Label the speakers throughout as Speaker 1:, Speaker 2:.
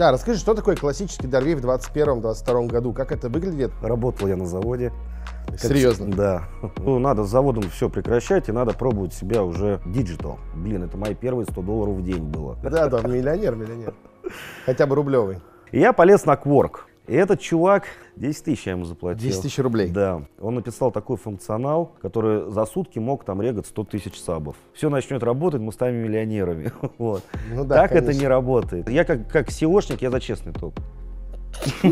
Speaker 1: Да, расскажи, что такое классический Дорвей в 21-22 году? Как это выглядит? Работал я на заводе.
Speaker 2: Как, Серьезно?
Speaker 1: Да. Ну, надо с заводом все прекращать, и надо пробовать себя уже диджитал. Блин, это мои первые 100 долларов в день было. Да,
Speaker 2: да, миллионер, миллионер. Хотя
Speaker 1: бы рублевый. И я полез на Quark. И этот чувак, 10 тысяч я ему заплатил. 10 тысяч рублей? Да. Он написал такой функционал, который за сутки мог там регать 100 тысяч сабов. Все начнет работать, мы станем миллионерами. Вот. Ну да, так конечно. это не работает. Я как, как SEOшник, я за честный топ.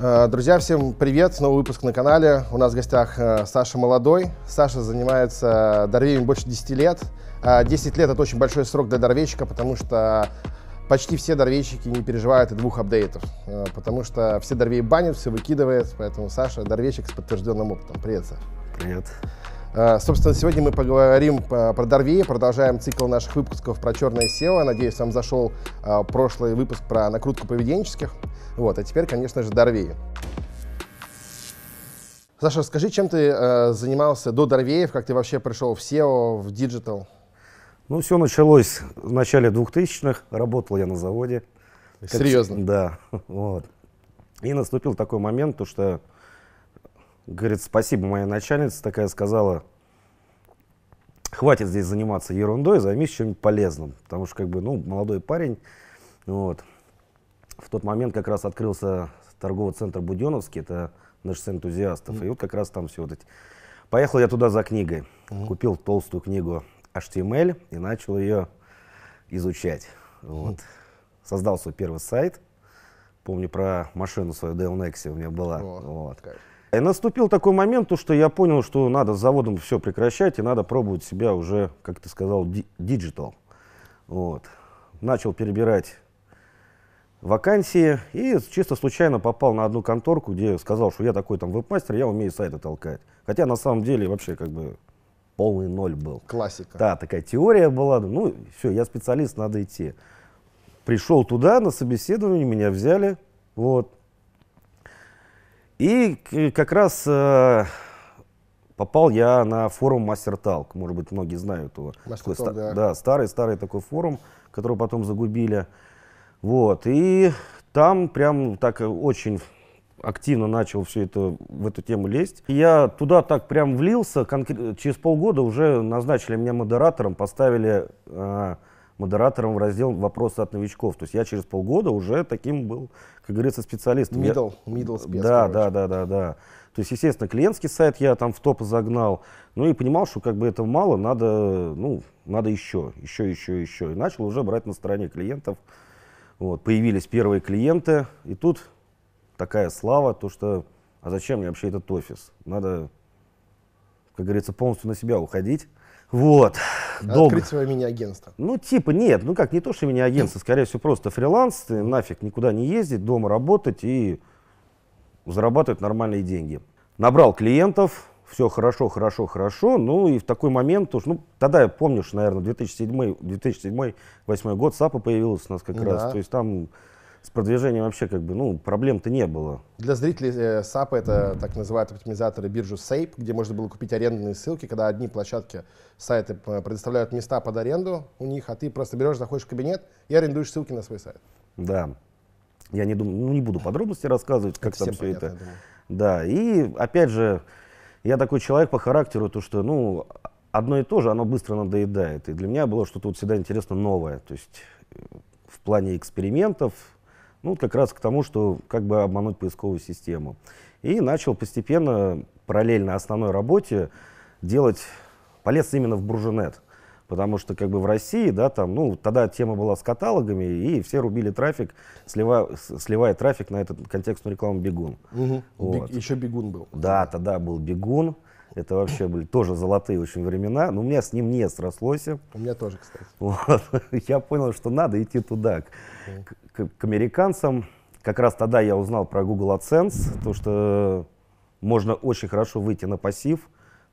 Speaker 2: Э, друзья, всем привет! Новый выпуск на канале. У нас в гостях э, Саша Молодой. Саша занимается э, Дорвеем больше 10 лет. 10 а, лет — это очень большой срок для дорвейщика, потому что почти все дорвейщики не переживают и двух апдейтов, а, потому что все дорвеи банят, все выкидывает, поэтому Саша — дорвейщик с подтвержденным опытом. Привет, Саша. Привет. А, собственно, сегодня мы поговорим про Дорвея, продолжаем цикл наших выпусков про черное SEO. Надеюсь, вам зашел прошлый выпуск про накрутку поведенческих. Вот, а теперь, конечно же, Дорвеи. Саша, расскажи, чем ты занимался до Дорвеев, как ты вообще пришел в SEO, в диджитал?
Speaker 1: Ну, все началось в начале 2000-х. Работал я на заводе. Как, Серьезно? Да. Вот. И наступил такой момент, то что, говорит, спасибо, моя начальница такая сказала, хватит здесь заниматься ерундой, займись чем-нибудь полезным. Потому что, как бы, ну, молодой парень, вот. В тот момент как раз открылся торговый центр Буденовский, это наш энтузиастов. Mm-hmm. И вот как раз там все вот эти... Поехал я туда за книгой, mm-hmm. купил толстую книгу HTML и начал ее изучать. Вот. Создал свой первый сайт. Помню про машину свою DLNX у меня была. О, вот. И наступил такой момент, то, что я понял, что надо с заводом все прекращать, и надо пробовать себя уже, как ты сказал, диджитал. Вот. Начал перебирать вакансии и чисто случайно попал на одну конторку, где сказал, что я такой там веб-мастер, я умею сайты толкать. Хотя на самом деле вообще как бы полный ноль был. Классика. Да, такая теория была. Ну, все, я специалист, надо идти. Пришел туда на собеседование, меня взяли. Вот. И как раз э, попал я на форум Мастер Талк. Может быть, многие знают его. Мастер да. Да, старый-старый такой форум, который потом загубили. Вот. И там прям так очень активно начал все это в эту тему лезть. И я туда так прям влился. Конкр... Через полгода уже назначили меня модератором, поставили э, модератором в раздел «Вопросы от новичков». То есть я через полгода уже таким был, как говорится, специалистом. Middle, я... middle спец, да, да, да, да, да. То есть, естественно, клиентский сайт я там в топ загнал. Ну и понимал, что как бы этого мало, надо, ну, надо еще, еще, еще, еще. И начал уже брать на стороне клиентов. Вот, появились первые клиенты. И тут такая слава, то что, а зачем мне вообще этот офис? Надо, как говорится, полностью на себя уходить. Вот. Долго. Открыть свое
Speaker 2: мини-агентство.
Speaker 1: Ну, типа, нет, ну как, не то, что мини-агентство, скорее всего, просто фриланс, ты нафиг никуда не ездить, дома работать и зарабатывать нормальные деньги. Набрал клиентов, все хорошо, хорошо, хорошо. Ну и в такой момент уж, ну тогда, я помню, что наверное, 2007-2008 год САПа появилась у нас как ну да. раз. То есть там с продвижением вообще как бы, ну, проблем-то не было.
Speaker 2: Для зрителей э, SAP это так называют оптимизаторы биржу SAPE, где можно было купить арендные ссылки, когда одни площадки, сайты э, предоставляют места под аренду у них, а ты просто берешь, заходишь в кабинет и арендуешь ссылки на свой сайт.
Speaker 1: Да. Я не думаю, ну, не буду подробности рассказывать, как это там все понятно, это. Да, и опять же, я такой человек по характеру, то что, ну, одно и то же, оно быстро надоедает. И для меня было что-то вот всегда интересно новое. То есть э, в плане экспериментов, ну, как раз к тому, что как бы обмануть поисковую систему. И начал постепенно, параллельно основной работе, делать, полез именно в Буржинет. Потому что как бы в России, да, там, ну, тогда тема была с каталогами, и все рубили трафик, слива, сливая трафик на этот контекстную рекламу «Бегун». Угу. Вот. еще «Бегун» был. Да, тогда был «Бегун». Это вообще были тоже золотые очень времена, но у меня с ним не срослось. У меня тоже, кстати. Вот. Я понял, что надо идти туда, к, к, к американцам. Как раз тогда я узнал про Google AdSense, то, что можно очень хорошо выйти на пассив.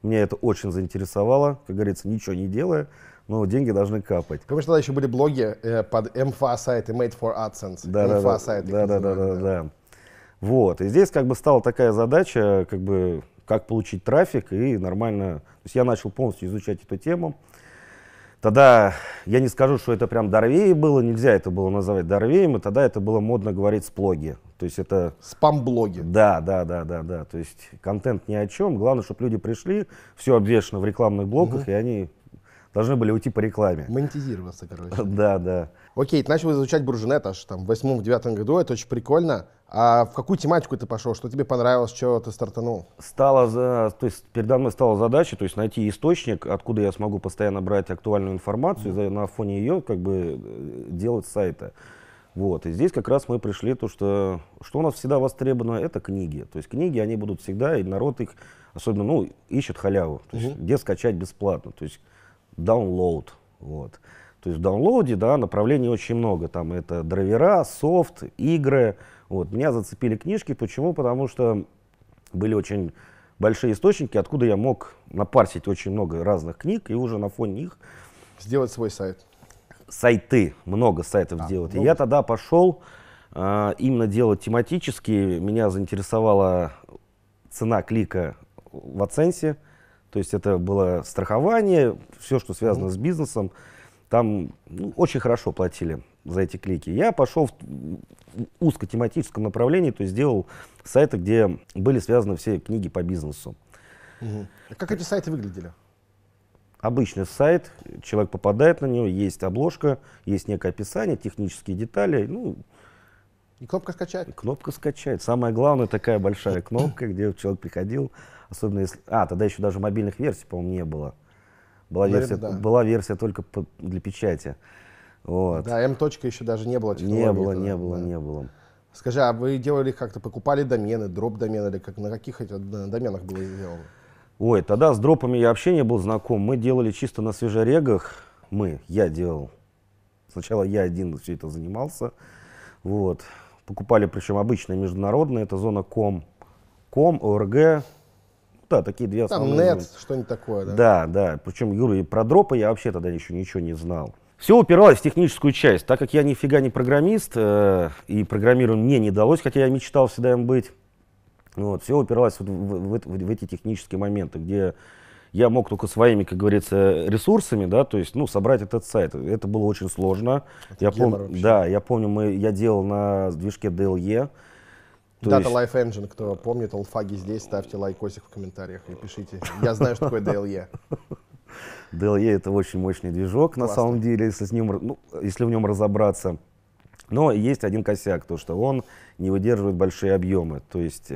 Speaker 1: Меня это очень заинтересовало, как говорится, ничего не делая, но деньги должны капать.
Speaker 2: Помнишь, тогда еще были блоги э, под MFA сайты Made for AdSense. Да, MFA сайты, да, да,
Speaker 1: да, да, да. Вот. И здесь как бы стала такая задача, как бы как получить трафик и нормально. То есть я начал полностью изучать эту тему. Тогда я не скажу, что это прям Дорвей было, нельзя это было называть Дорвеем, и тогда это было модно говорить сплоги. То есть это... Спам-блоги. Да, да, да, да, да. То есть контент ни о чем. Главное, чтобы люди пришли, все обвешено в рекламных блоках, угу. и они должны были уйти по рекламе.
Speaker 2: Монетизироваться, короче. Да, да. Окей, ты начал изучать буржунет аж там в восьмом, девятом году, это очень прикольно. А в какую тематику ты пошел? Что тебе понравилось, что ты стартанул?
Speaker 1: Стало, за, то есть передо мной стала задача, то есть найти источник, откуда я смогу постоянно брать актуальную информацию mm-hmm. и на фоне ее как бы э, делать сайты. Вот. И здесь как раз мы пришли то, что, что у нас всегда востребовано, это книги. То есть книги, они будут всегда, и народ их, особенно, ну, ищет халяву. То есть, mm где скачать бесплатно. То есть download. Вот. То есть в даунлоуде да, направлений очень много. Там это драйвера, софт, игры. Вот. Меня зацепили книжки. Почему? Потому что были очень большие источники, откуда я мог напарсить очень много разных книг и уже на фоне них... Сделать свой сайт. Сайты. Много сайтов а, делать. Много. И я тогда пошел э, именно делать тематические. Меня заинтересовала цена клика в Аценсе. То есть это было страхование, все, что связано mm-hmm. с бизнесом. Там ну, очень хорошо платили за эти клики. Я пошел в узкотематическом направлении, то есть сделал сайты, где были связаны все книги по бизнесу. Угу.
Speaker 2: А как эти сайты выглядели?
Speaker 1: Обычный сайт, человек попадает на него, есть обложка, есть некое описание, технические детали, ну, и кнопка скачать. Кнопка скачать. Самое главное, такая большая кнопка, где человек приходил, Особенно если... А, тогда еще даже мобильных версий, по-моему, не было. Была, Наверное, версия, да. была версия только по, для печати. Вот. Да, М.
Speaker 2: -точка еще даже не было. Не было, тогда,
Speaker 1: не было, да. не было.
Speaker 2: Скажи, а вы делали как-то, покупали домены, дроп домены или как, на каких это доменах было сделано?
Speaker 1: Ой, тогда с дропами я вообще не был знаком. Мы делали чисто на свежерегах. Мы, я делал. Сначала я один все это занимался. Вот. Покупали, причем обычные международные. Это зона ком, ком, ОРГ, да, такие две основные. Там нет, что-нибудь такое, да? Да, да. Причем, Юра, про дропы я вообще тогда еще ничего не знал. Все упиралось в техническую часть. Так как я нифига не программист, э, и программирую, мне не далось, хотя я мечтал всегда им быть, вот, все упиралось вот в, в, в, в эти технические моменты, где я мог только своими, как говорится, ресурсами, да, то есть, ну, собрать этот сайт. Это было очень сложно. Это я помню. Да, я помню, мы, я делал на движке DLE, Data есть... Life
Speaker 2: Engine, кто помнит, алфаги здесь, ставьте лайкосик в комментариях и пишите. Я знаю, что такое DLE.
Speaker 1: DLE это очень мощный движок, Классно. на самом деле, если, с ним, ну, если в нем разобраться. Но есть один косяк, то что он не выдерживает большие объемы. То есть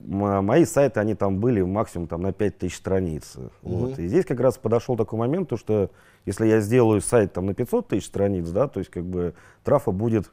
Speaker 1: мои сайты, они там были максимум там, на 5000 страниц. Угу. Вот. И здесь как раз подошел такой момент, то что если я сделаю сайт там, на 500 тысяч страниц, да, то есть как бы трафа будет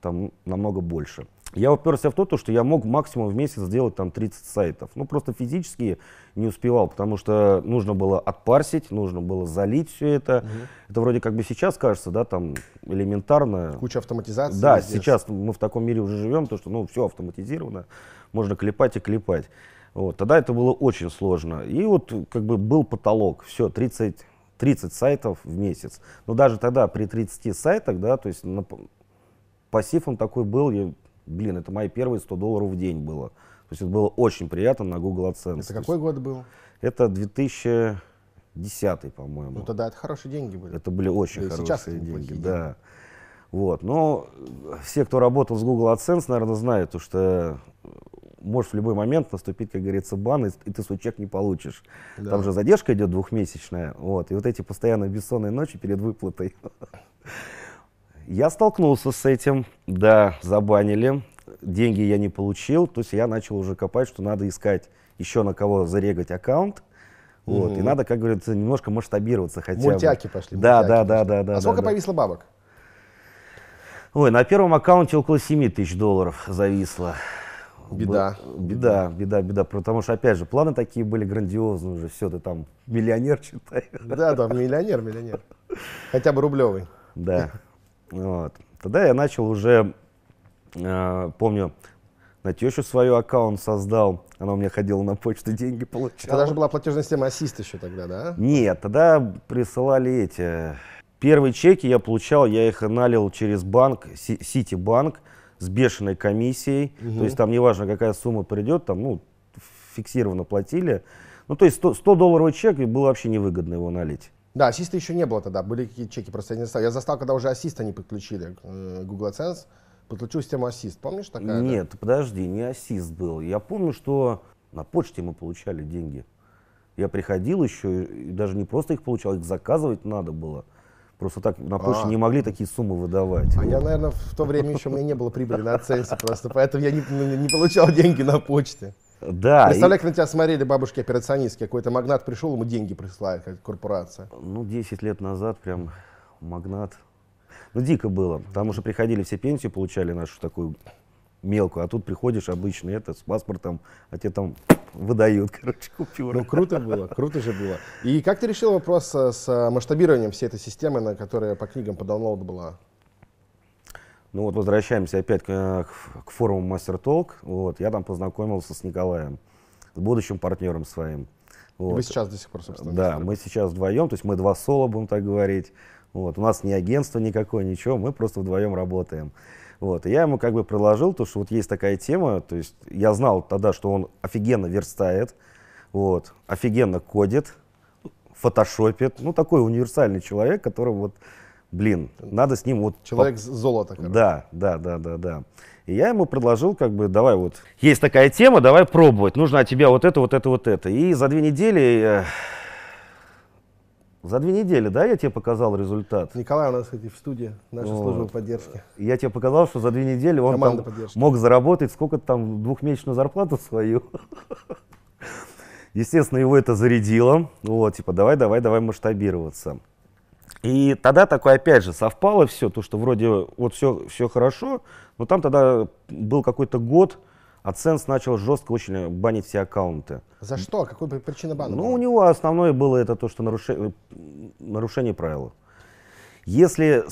Speaker 1: там намного больше. Я уперся в то, то, что я мог максимум в месяц сделать там 30 сайтов. Ну, просто физически не успевал, потому что нужно было отпарсить, нужно было залить все это. Угу. Это вроде как бы сейчас кажется, да, там элементарно. Куча автоматизации. Да, здесь. сейчас мы в таком мире уже живем, то что, ну, все автоматизировано, можно клепать и клепать. Вот, тогда это было очень сложно. И вот как бы был потолок, все, 30, 30 сайтов в месяц. Но даже тогда при 30 сайтах, да, то есть на, пассив он такой был, я блин, это мои первые 100 долларов в день было. То есть это было очень приятно на Google AdSense. Это какой год был? Это 2010, по-моему. Ну тогда это хорошие деньги были. Это были очень да хорошие деньги, деньги, да. Вот, но все, кто работал с Google AdSense, наверное, знают, что может в любой момент наступить, как говорится, бан, и, и ты свой чек не получишь. Да. Там же задержка идет двухмесячная, вот, и вот эти постоянно бессонные ночи перед выплатой. Я столкнулся с этим, да, забанили, деньги я не получил, то есть я начал уже копать, что надо искать еще на кого зарегать аккаунт, вот, и надо, как говорится, немножко масштабироваться хотя бы. Мультяки пошли. Да, да, да, да, да. А сколько повисло бабок? Ой, на первом аккаунте около 7 тысяч долларов зависло. Беда. Беда, беда, беда. Потому что, опять же, планы такие были грандиозные уже. Все, ты там миллионер читай.
Speaker 2: Да, да, миллионер, миллионер. Хотя бы рублевый.
Speaker 1: Да. Вот. Тогда я начал уже, э, помню, на тещу свою аккаунт создал. Она у меня ходила на почту, деньги получала. Тогда же
Speaker 2: была платежная система ассист еще тогда, да?
Speaker 1: Нет, тогда присылали эти. Первые чеки я получал, я их налил через банк, Ситибанк, с бешеной комиссией. Угу. То есть там неважно, какая сумма придет, там, ну, фиксированно платили. Ну, то есть 100, 100 долларовый чек, и было вообще невыгодно его налить. Да, ассиста еще не было тогда, были
Speaker 2: какие-то чеки, просто я не застал. Я застал, когда уже ассист они подключили, э, Google AdSense, подключил систему ассист, помнишь такая? Нет,
Speaker 1: подожди, не ассист был. Я помню, что на почте мы получали деньги. Я приходил еще, и даже не просто их получал, их заказывать надо было. Просто так на почте а. не могли такие суммы выдавать. А я,
Speaker 2: наверное, в то время еще у меня не было прибыли на AdSense просто, поэтому я не, ну, не получал деньги на почте.
Speaker 1: Да. Представляю,
Speaker 2: и... на тебя смотрели бабушки-операционистки. Какой-то магнат пришел, ему деньги прислали, как корпорация.
Speaker 1: Ну, 10 лет назад прям магнат. Ну, дико было. Там уже приходили все пенсию, получали нашу такую мелкую, а тут приходишь обычно это с паспортом, а тебе там выдают, короче, купюры. Ну, круто было, круто же было. И как ты решил вопрос э, с э, масштабированием всей этой системы,
Speaker 2: на которая по книгам по даунлоуду была?
Speaker 1: Ну вот возвращаемся опять к, э, к форуму Мастер Толк. Вот, я там познакомился с Николаем, с будущим партнером своим. Вот. Вы сейчас до сих пор, собственно. Да, мы сейчас вдвоем, то есть мы два соло, будем так говорить. Вот, у нас ни агентство никакое, ничего, мы просто вдвоем работаем. Вот, и я ему как бы предложил то, что вот есть такая тема, то есть я знал тогда, что он офигенно верстает, вот, офигенно кодит, фотошопит, ну такой универсальный человек, который вот блин, надо с ним вот... Человек с золото, короче. Да, да, да, да, да. И я ему предложил, как бы, давай вот, есть такая тема, давай пробовать, нужно от тебя вот это, вот это, вот это. И за две недели... Э, за две недели, да, я тебе показал результат? Николай у нас, кстати, в студии, нашей вот. служба поддержки. Я тебе показал, что за две недели он там мог заработать сколько там, двухмесячную зарплату свою. Естественно, его это зарядило. Вот, типа, давай, давай, давай масштабироваться. И тогда такое, опять же, совпало все, то, что вроде вот все, все хорошо, но там тогда был какой-то год, AdSense а начал жестко очень банить все аккаунты.
Speaker 2: За что? Какой причина бана? Ну, была?
Speaker 1: у него основное было это то, что нарушение, э, нарушение правил. Если,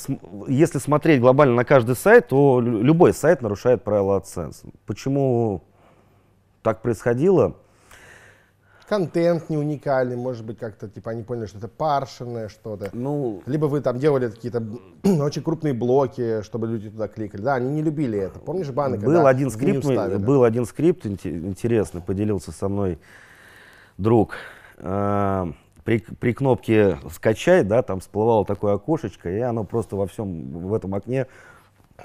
Speaker 1: если смотреть глобально на каждый сайт, то любой сайт нарушает правила AdSense. Почему так происходило?
Speaker 2: контент не уникальный, может быть, как-то, типа, они поняли, что это паршенное что-то. Ну... Либо вы там делали какие-то очень крупные блоки, чтобы люди туда кликали. Да, они не любили это. Помнишь баны, был когда один скрипт, Был
Speaker 1: один скрипт интересный, поделился со мной друг. А, при, при кнопке «Скачай», да, там всплывало такое окошечко, и оно просто во всем, в этом окне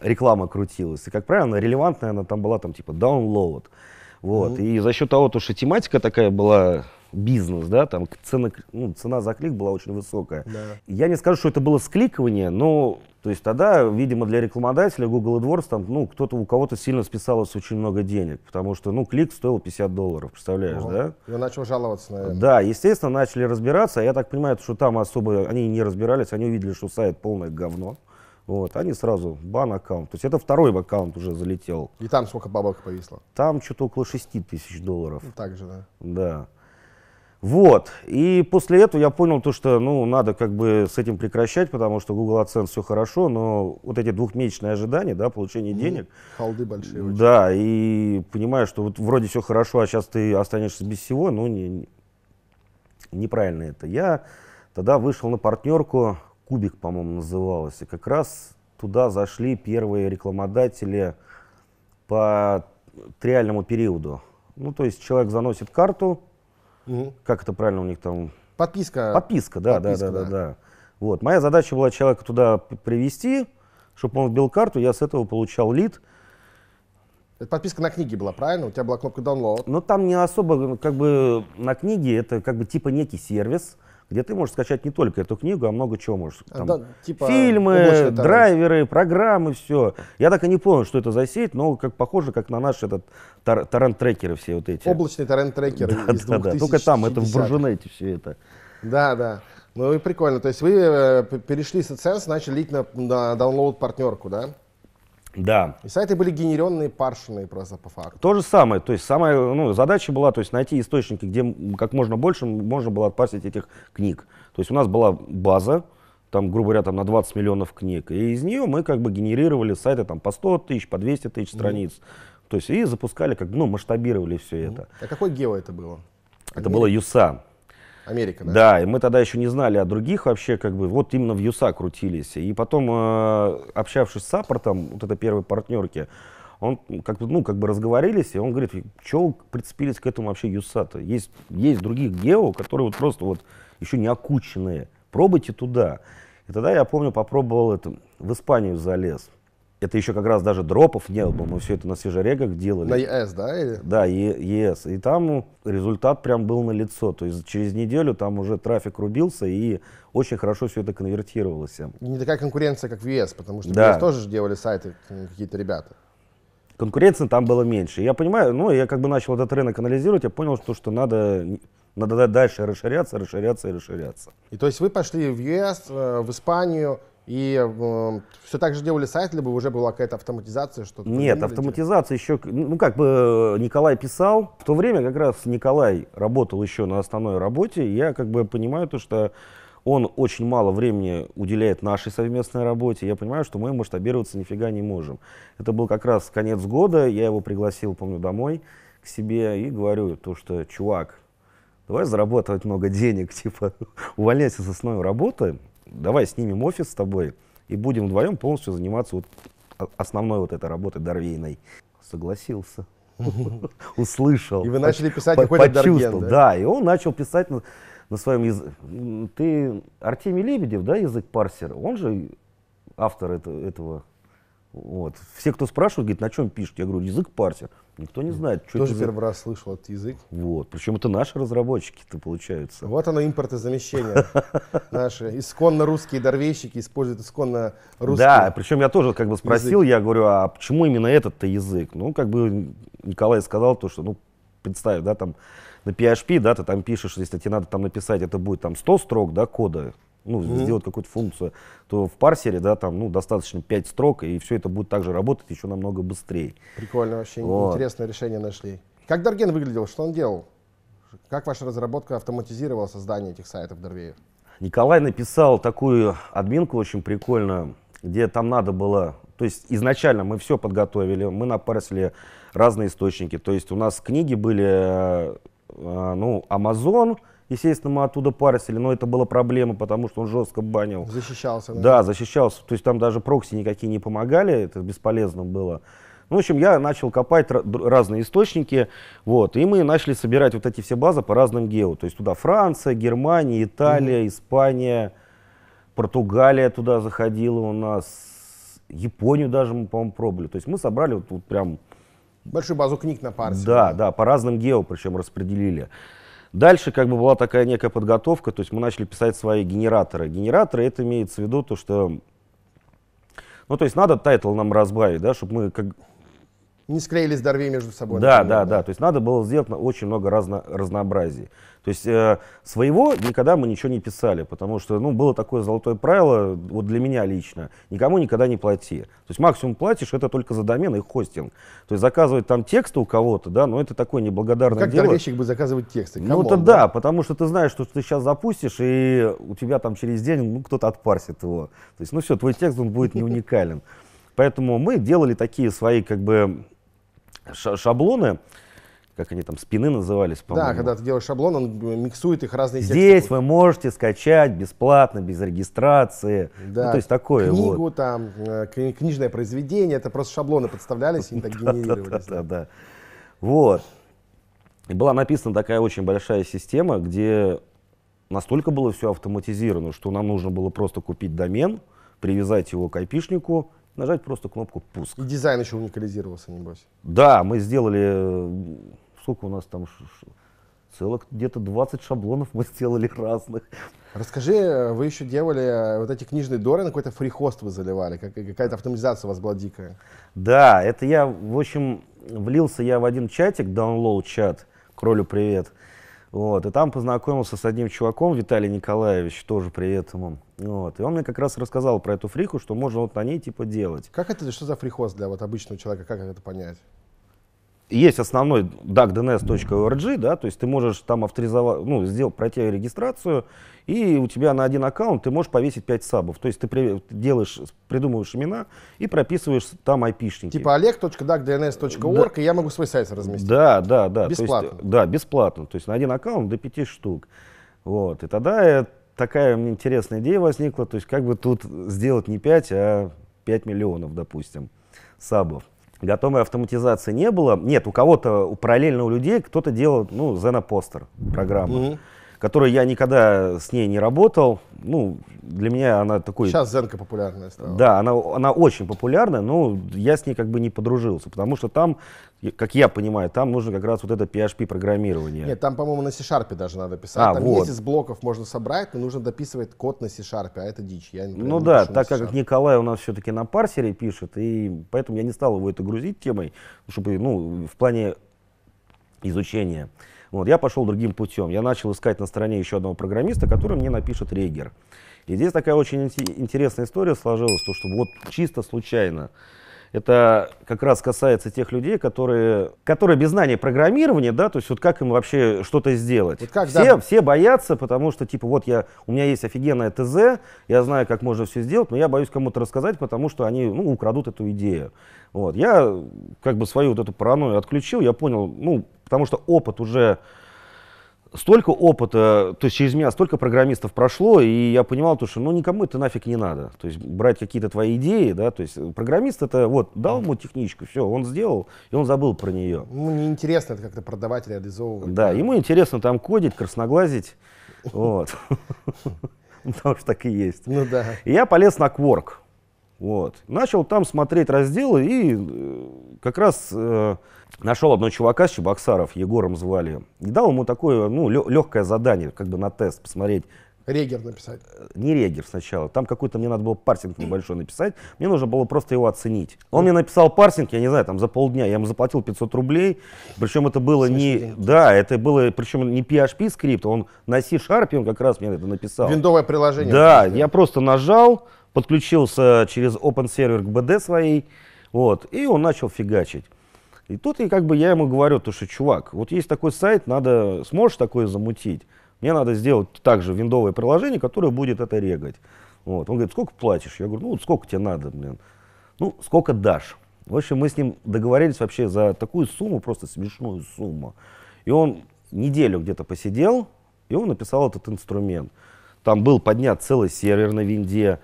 Speaker 1: реклама крутилась. И, как правило, релевантная она там была, там, типа, «Download». Вот. Ну. И за счет того, что тематика такая была бизнес, да, там цена, ну, цена за клик была очень высокая. Да. Я не скажу, что это было скликивание, но то есть тогда, видимо, для рекламодателя Google AdWords там, ну, кто-то у кого-то сильно списалось очень много денег, потому что, ну, клик стоил 50 долларов, представляешь, угу. да? И ну, он
Speaker 2: начал жаловаться, на это.
Speaker 1: Да, естественно, начали разбираться. А я так понимаю, что там особо они не разбирались, они увидели, что сайт полное говно. Вот, они сразу бан аккаунт. То есть это второй аккаунт уже залетел. И там сколько бабок повисло? Там что-то около 6 тысяч долларов. Ну, так же, да. Да. Вот. И после этого я понял то, что ну, надо как бы с этим прекращать, потому что Google AdSense все хорошо, но вот эти двухмесячные ожидания, да, получение mm, денег. Халды большие. Очень. Да, и понимаю, что вот вроде все хорошо, а сейчас ты останешься без всего, ну, не, неправильно это. Я тогда вышел на партнерку Кубик, по-моему, называлась. И как раз туда зашли первые рекламодатели по триальному периоду. Ну, то есть человек заносит карту, угу. как это правильно у них там? Подписка. Подписка, да, Подписка, да, да, да, да, да. Вот. Моя задача была человека туда привести, чтобы он вбил карту, я с этого получал лид. Это подписка на книги была, правильно? У тебя была кнопка download. Но ну, там не особо, как бы, на книги, это как бы типа некий сервис. Угу где ты можешь скачать не только эту книгу, а много чего можешь. А, там, да, типа фильмы, драйверы, программы, все. Я так и не понял, что это за сеть, но как похоже, как на наши этот тор торрент-трекеры все вот эти. Облачный торрент трекер да, из да, да. Только там, это в Буржунете все это. Да, да. Ну и прикольно.
Speaker 2: То есть вы э, перешли с AdSense, начали лить на, на download партнерку, да? Да. И сайты были генеренные, паршенные просто по факту.
Speaker 1: То же самое. То есть самая ну, задача была то есть, найти источники, где как можно больше можно было отпарсить этих книг. То есть у нас была база, там, грубо говоря, там, на 20 миллионов книг. И из нее мы как бы генерировали сайты там, по 100 тысяч, по 200 тысяч страниц. Mm. -hmm. То есть и запускали, как ну, масштабировали все mm -hmm. это.
Speaker 2: А какой гео это было?
Speaker 1: Это Америка? было ЮСА. Америка, да? Да, и мы тогда еще не знали о других вообще, как бы, вот именно в ЮСА крутились. И потом, э, общавшись с саппортом, вот это первой партнерки, он как бы, ну, как бы разговорились, и он говорит, что вы прицепились к этому вообще ЮСА-то? Есть, есть других гео, которые вот просто вот еще не окученные. Пробуйте туда. И тогда я помню, попробовал это, в Испанию залез это еще как раз даже дропов не было, мы все это на свежерегах делали. На ЕС, да? Или? Да, е, ЕС. И там результат прям был на лицо. То есть через неделю там уже трафик рубился и очень хорошо все это конвертировалось.
Speaker 2: Не такая конкуренция, как в ЕС, потому что да. в ЕС тоже делали сайты какие-то ребята.
Speaker 1: Конкуренции там было меньше. Я понимаю, ну, я как бы начал этот рынок анализировать, я понял, что, что надо надо дальше расширяться, расширяться и расширяться. И то есть вы пошли в ЕС, э, в Испанию,
Speaker 2: и э, эм, все так же делали сайт, либо уже была какая-то автоматизация? Что Нет, автоматизация
Speaker 1: еще... Ну, как бы э, Николай писал. В то время как раз Николай работал еще на основной работе. Я как бы понимаю то, что он очень мало времени уделяет нашей совместной работе. Я понимаю, что мы масштабироваться нифига не можем. Это был как раз конец года. Я его пригласил, помню, домой к себе и говорю то, что, чувак, давай зарабатывать много денег, типа, увольняйся с основной работы, давай снимем офис с тобой и будем вдвоем полностью заниматься вот основной вот этой работой дорвейной. Согласился. Услышал. И вы начали писать какой-то Почувствовал, да? и он начал писать на своем языке. Ты Артемий Лебедев, да, язык парсер, он же автор этого вот. Все, кто спрашивает, говорит, на чем пишут? Я говорю, язык парсер. Никто не знает. Что Тоже это первый за... раз слышал этот язык. Вот. Причем это наши разработчики-то получаются. Вот оно импортозамещение. Наши исконно русские дорвейщики
Speaker 2: используют исконно русский. Да,
Speaker 1: причем я тоже как бы спросил, я говорю, а почему именно этот-то язык? Ну, как бы Николай сказал то, что, ну, представь, да, там на PHP, да, ты там пишешь, если тебе надо там написать, это будет там 100 строк, да, кода, ну, угу. сделать какую-то функцию, то в парсере, да, там, ну, достаточно 5 строк, и все это будет также работать еще намного быстрее.
Speaker 2: Прикольно, вообще вот. интересное решение нашли. Как Дарген выглядел, что он делал? Как ваша разработка автоматизировала создание этих сайтов Дорвеев?
Speaker 1: Николай написал такую админку очень прикольную, где там надо было... То есть изначально мы все подготовили, мы напарсили разные источники. То есть у нас книги были, э, э, ну, Amazon, Естественно, мы оттуда парсили, но это была проблема, потому что он жестко банил. Защищался. Да, да защищался. То есть там даже прокси никакие не помогали, это бесполезно было. Ну, в общем, я начал копать разные источники, вот, и мы начали собирать вот эти все базы по разным гео. То есть туда Франция, Германия, Италия, mm-hmm. Испания, Португалия туда заходила у нас, Японию даже мы, по-моему, пробовали. То есть мы собрали вот тут прям...
Speaker 2: Большую базу книг на
Speaker 1: парсе. Да, да, по разным гео причем распределили. Дальше как бы была такая некая подготовка, то есть мы начали писать свои генераторы. Генераторы, это имеется в виду то, что... Ну, то есть надо тайтл нам разбавить, да, чтобы мы как,
Speaker 2: не склеились дорви между собой. Да, например, да, да, да.
Speaker 1: То есть надо было сделать очень много разно, разнообразий. То есть э, своего никогда мы ничего не писали, потому что ну, было такое золотое правило, вот для меня лично, никому никогда не плати. То есть максимум платишь, это только за домен и хостинг. То есть заказывать там тексты у кого-то, да, но это такое неблагодарное как дело. Как торговщик
Speaker 2: бы заказывать тексты? Ну, Come ну, это да,
Speaker 1: да, потому что ты знаешь, что ты сейчас запустишь, и у тебя там через день ну, кто-то отпарсит его. То есть, ну все, твой текст, он будет не уникален. Поэтому мы делали такие свои как бы шаблоны, как они там, спины назывались, по-моему. Да, когда
Speaker 2: ты делаешь шаблон, он миксует их разные Здесь
Speaker 1: тексты. вы можете скачать бесплатно, без регистрации. Ну, да. Ну, то есть такое Книгу
Speaker 2: вот. там, э, книжное произведение, это просто шаблоны подставлялись и так
Speaker 1: генерировались. Да, да, да. Вот. И была написана такая очень большая система, где настолько было все автоматизировано, что нам нужно было просто купить домен, привязать его к айпишнику нажать просто кнопку «Пуск». И дизайн еще уникализировался, небось. Да, мы сделали, э, сколько у нас там, целых где-то 20 шаблонов мы сделали разных. Расскажи, э, вы еще делали э, вот эти книжные
Speaker 2: доры, на какой-то фрихост вы заливали, какая-то автоматизация у вас была дикая.
Speaker 1: Да, это я, в общем, влился я в один чатик, download чат, кролю привет, вот, и там познакомился с одним чуваком, Виталий Николаевич, тоже привет ему. Вот, и он мне как раз рассказал про эту фриху, что можно вот на ней типа делать. Как это, что за фрихоз для вот обычного человека, как это понять? есть основной duckdns.org, да, то есть ты можешь там авторизовать, ну, сделать, пройти регистрацию, и у тебя на один аккаунт ты можешь повесить 5 сабов. То есть ты при, делаешь, придумываешь имена и прописываешь там айпишники. Типа
Speaker 2: oleg.duckdns.org,
Speaker 1: да. и я могу свой сайт разместить. Да, да, да. Бесплатно. То есть, да, бесплатно. То есть на один аккаунт до 5 штук. Вот. И тогда такая мне интересная идея возникла, то есть как бы тут сделать не 5, а 5 миллионов, допустим, сабов готовой автоматизации не было. Нет, у кого-то, у параллельно у людей кто-то делал, ну, зенопостер программу. Угу которой я никогда с ней не работал. Ну, для меня она такой... Сейчас Зенка
Speaker 2: популярная стала.
Speaker 1: Да, она, она очень популярная, но я с ней как бы не подружился, потому что там, как я понимаю, там нужно как раз вот это PHP-программирование.
Speaker 2: Нет, там, по-моему, на C-Sharp даже надо писать. А, там вот. есть из блоков, можно собрать, но нужно дописывать код на C-Sharp, а это дичь. Я, например, ну да, так как
Speaker 1: Николай у нас все-таки на парсере пишет, и поэтому я не стал его это грузить темой, чтобы, ну, в плане изучения. Вот, я пошел другим путем. Я начал искать на стороне еще одного программиста, который мне напишет регер. И здесь такая очень интересная история сложилась, то что вот чисто случайно. Это как раз касается тех людей, которые, которые без знания программирования, да, то есть вот как им вообще что-то сделать. Вот как, все, да. все боятся, потому что типа вот я, у меня есть офигенная ТЗ, я знаю, как можно все сделать, но я боюсь кому-то рассказать, потому что они ну, украдут эту идею. Вот. Я как бы свою вот эту паранойю отключил, я понял, ну, потому что опыт уже столько опыта, то есть через меня столько программистов прошло, и я понимал то, что ну никому это нафиг не надо. То есть брать какие-то твои идеи, да, то есть программист это вот дал ему техничку, все, он сделал, и он забыл про нее.
Speaker 2: Ну неинтересно это как-то продавать, реализовывать.
Speaker 1: Да, ему интересно там кодить, красноглазить, вот. Потому что так и есть. Ну да. Я полез на Quark. Вот. Начал там смотреть разделы и э, как раз э, нашел одного чувака с Чебоксаров, Егором звали, и дал ему такое, ну, легкое задание, как бы на тест, посмотреть, Регер написать. Э, не регер сначала. Там какой-то мне надо было парсинг небольшой написать. Мне нужно было просто его оценить. Он ну. мне написал парсинг, я не знаю, там за полдня. Я ему заплатил 500 рублей. Причем это было не... Да, это было... Причем не PHP скрипт, он на C-Sharp, он как раз мне это написал. Виндовое
Speaker 2: приложение. Да,
Speaker 1: я просто нажал, подключился через Open Server к BD своей. Вот, и он начал фигачить. И тут и как бы я ему говорю, то что, чувак, вот есть такой сайт, надо, сможешь такое замутить? Мне надо сделать также виндовое приложение, которое будет это регать. Вот. Он говорит, сколько платишь? Я говорю, ну, вот сколько тебе надо, блин? Ну, сколько дашь? В общем, мы с ним договорились вообще за такую сумму, просто смешную сумму. И он неделю где-то посидел, и он написал этот инструмент. Там был поднят целый сервер на винде.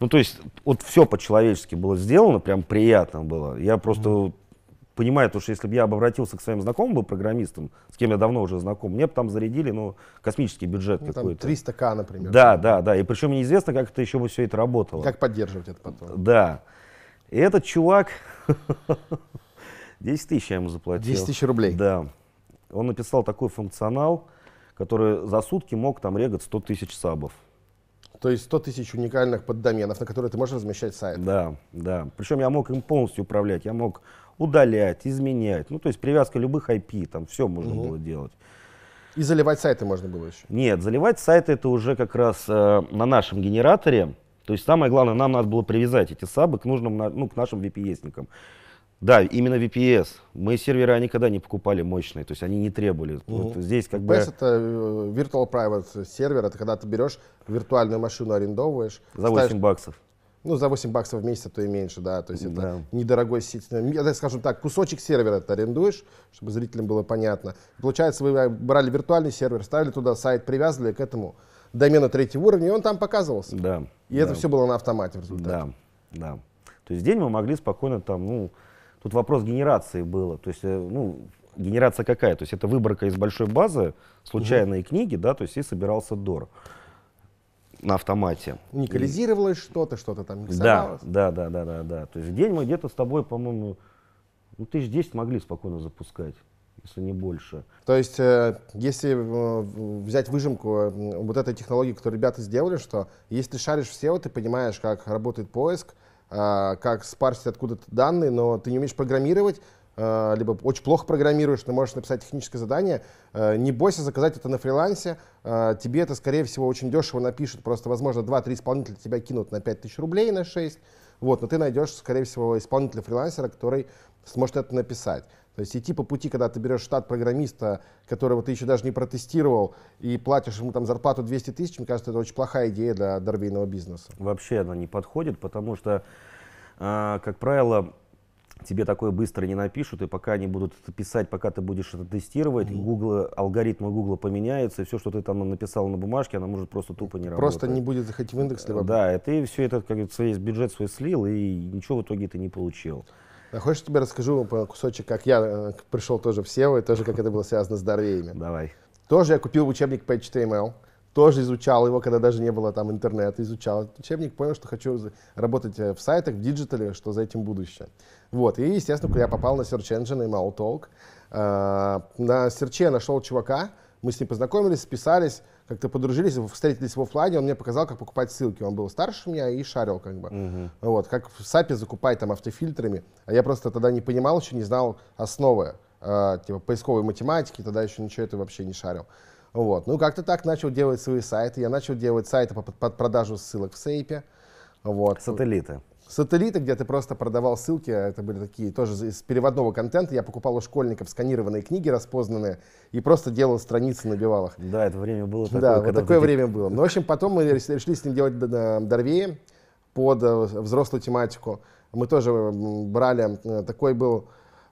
Speaker 1: Ну, то есть, вот все по-человечески было сделано, прям приятно было. Я просто mm -hmm понимаю, то что если бы я обратился к своим знакомым бы программистам, с кем я давно уже знаком, мне бы там зарядили, ну, космический бюджет ну, какой-то. 300к, например. Да, да, да. И причем неизвестно, как это еще бы все это работало. как поддерживать это потом. Да. И этот чувак, 10 тысяч я ему заплатил. 10 тысяч рублей. Да. Он написал такой функционал, который за сутки мог там регать 100 тысяч сабов. То есть 100 тысяч уникальных поддоменов, на которые ты можешь размещать сайт. Да, да. Причем я мог им полностью управлять. Я мог удалять, изменять. Ну, то есть привязка любых IP, там все можно угу. было делать. И заливать сайты можно было еще? Нет, заливать сайты это уже как раз э, на нашем генераторе. То есть самое главное, нам надо было привязать эти сабы к нужным, ну, к нашим VPS-никам. Да, именно VPS. Мы сервера никогда не покупали мощные, то есть они не требовали. Угу. Вот здесь как VPS бы... VPS это
Speaker 2: э, Virtual Private сервер, это когда ты берешь виртуальную машину, арендовываешь. За 8 ставишь... баксов. Ну, за 8 баксов в месяц, а то и меньше, да. То есть это да. недорогой сеть. Ну, я скажем так, кусочек сервера ты арендуешь, чтобы зрителям было понятно. Получается, вы а, брали виртуальный сервер, ставили туда сайт, привязывали к этому домену третьего уровня, и он там показывался. Да. И да. это все было на автомате
Speaker 1: в результате. Да, да. То есть день мы могли спокойно там, ну, Тут вопрос генерации было. То есть, э, ну, генерация какая? То есть это выборка из большой базы, случайные угу. книги, да, то есть и собирался Дор на автомате. Уникализировалось и... что-то, что-то там миксовалось. Да, да, да, да, да, да. То есть день мы где-то с тобой, по-моему, ну, тысяч десять могли спокойно запускать если не больше. То есть, э, если
Speaker 2: э, взять выжимку вот этой технологии, которую ребята сделали, что если шаришь все SEO, ты понимаешь, как работает поиск, а, как спарсить откуда-то данные, но ты не умеешь программировать, а, либо очень плохо программируешь, ты можешь написать техническое задание, а, не бойся заказать это на фрилансе, тебе это, скорее всего, очень дешево напишут, просто, возможно, 2-3 исполнителя тебя кинут на 5 тысяч рублей, на 6, вот, но ты найдешь, скорее всего, исполнителя-фрилансера, который сможет это написать. То есть идти по пути, когда ты берешь штат программиста, которого ты еще даже не протестировал,
Speaker 1: и платишь ему там зарплату 200 тысяч, мне кажется, это очень плохая идея для дорвейного бизнеса. Вообще она не подходит, потому что, а, как правило, тебе такое быстро не напишут, и пока они будут писать, пока ты будешь это тестировать, mm Google, алгоритмы Google поменяются, и все, что ты там написал на бумажке, она может просто тупо не работать. Просто не
Speaker 2: будет заходить в индекс? Либо... Э, да,
Speaker 1: и ты все этот как говорится, весь бюджет свой слил, и ничего в итоге ты не получил. А хочешь, тебе расскажу кусочек,
Speaker 2: как я э, пришел тоже в SEO, и тоже как это было связано с Дарвеями? Давай. Тоже я купил учебник по HTML тоже изучал его, когда даже не было там интернета, изучал этот учебник, понял, что хочу работать э, в сайтах, в диджитале, что за этим будущее. Вот, и, естественно, я попал на Search Engine и Mautalk. Э, на серче нашел чувака, мы с ним познакомились, списались, как-то подружились, встретились в офлайне, он мне показал, как покупать ссылки. Он был старше меня и шарил как бы. Uh-huh. Вот, как в SAP закупать там автофильтрами. А я просто тогда не понимал еще, не знал основы, э, типа поисковой математики, тогда еще ничего этого вообще не шарил. Вот. Ну, как-то так начал делать свои сайты. Я начал делать сайты по, под продажу ссылок в сейпе. Вот. Сателлиты. Сателлиты, где ты просто продавал ссылки, а это были такие тоже из переводного контента. Я покупал у школьников сканированные книги распознанные и просто делал страницы, набивал их. Да, это время было такое. Да, вот такое ты... время было. Но, ну, в общем, потом мы решили с ним делать Дорвеи под э, взрослую тематику. Мы тоже брали, э, такой был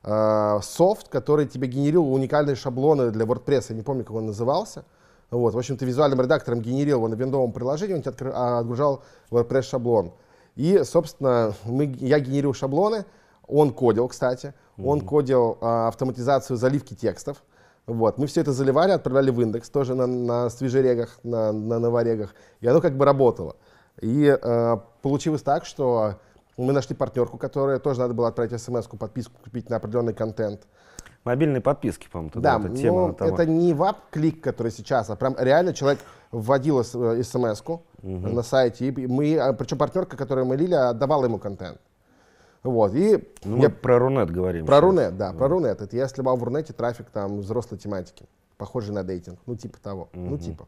Speaker 2: Э, софт, который тебе генерил уникальные шаблоны для WordPress, я не помню, как он назывался. Вот, в общем, ты визуальным редактором генерил его на виндовом приложении, он тебе откры... А, отгружал WordPress шаблон. И, собственно, мы, я генерил шаблоны, он кодил, кстати, mm-hmm. он кодил а, автоматизацию заливки текстов. Вот. Мы все это заливали, отправляли в индекс, тоже на, на свежерегах, на, на новорегах, и оно как бы работало. И а, получилось так, что мы нашли партнерку, которая тоже надо было отправить смс подписку купить на определенный
Speaker 1: контент. Мобильные подписки, по-моему, да, да, эта тема. Ну, там... Это
Speaker 2: не вап-клик, который сейчас, а прям реально человек вводил э, смс угу. на сайте. И мы, а, причем партнерка, которую мы лили, отдавала ему контент. Вот, и
Speaker 1: ну, я... про Рунет говорим. Про сейчас. Рунет,
Speaker 2: да, да, про Рунет. Это я сливал в Рунете трафик там взрослой тематики, похожий на дейтинг, ну типа того, угу. ну типа.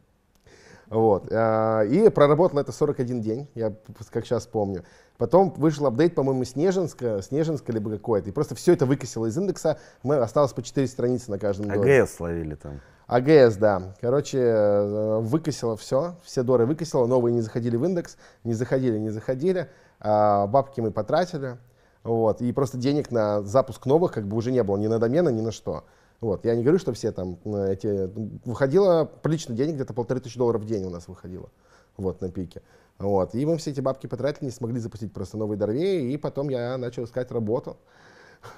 Speaker 2: Вот. А, и проработал это 41 день, я как сейчас помню. Потом вышел апдейт, по-моему, Снежинска, Снежинска либо какое то И просто все это выкосило из индекса. Мы осталось по 4 страницы на каждом а доре. АГС
Speaker 1: словили там.
Speaker 2: АГС, да. Короче, э, выкосило все, все доры выкосило, новые не заходили в индекс, не заходили, не заходили. А бабки мы потратили. Вот. И просто денег на запуск новых как бы уже не было ни на домена, ни на что. Вот. Я не говорю, что все там э, эти... Выходило прилично денег, где-то полторы тысячи долларов в день у нас выходило вот, на пике. Вот. И мы все эти бабки потратили, не смогли запустить просто новые дорвеи, и потом я начал искать работу.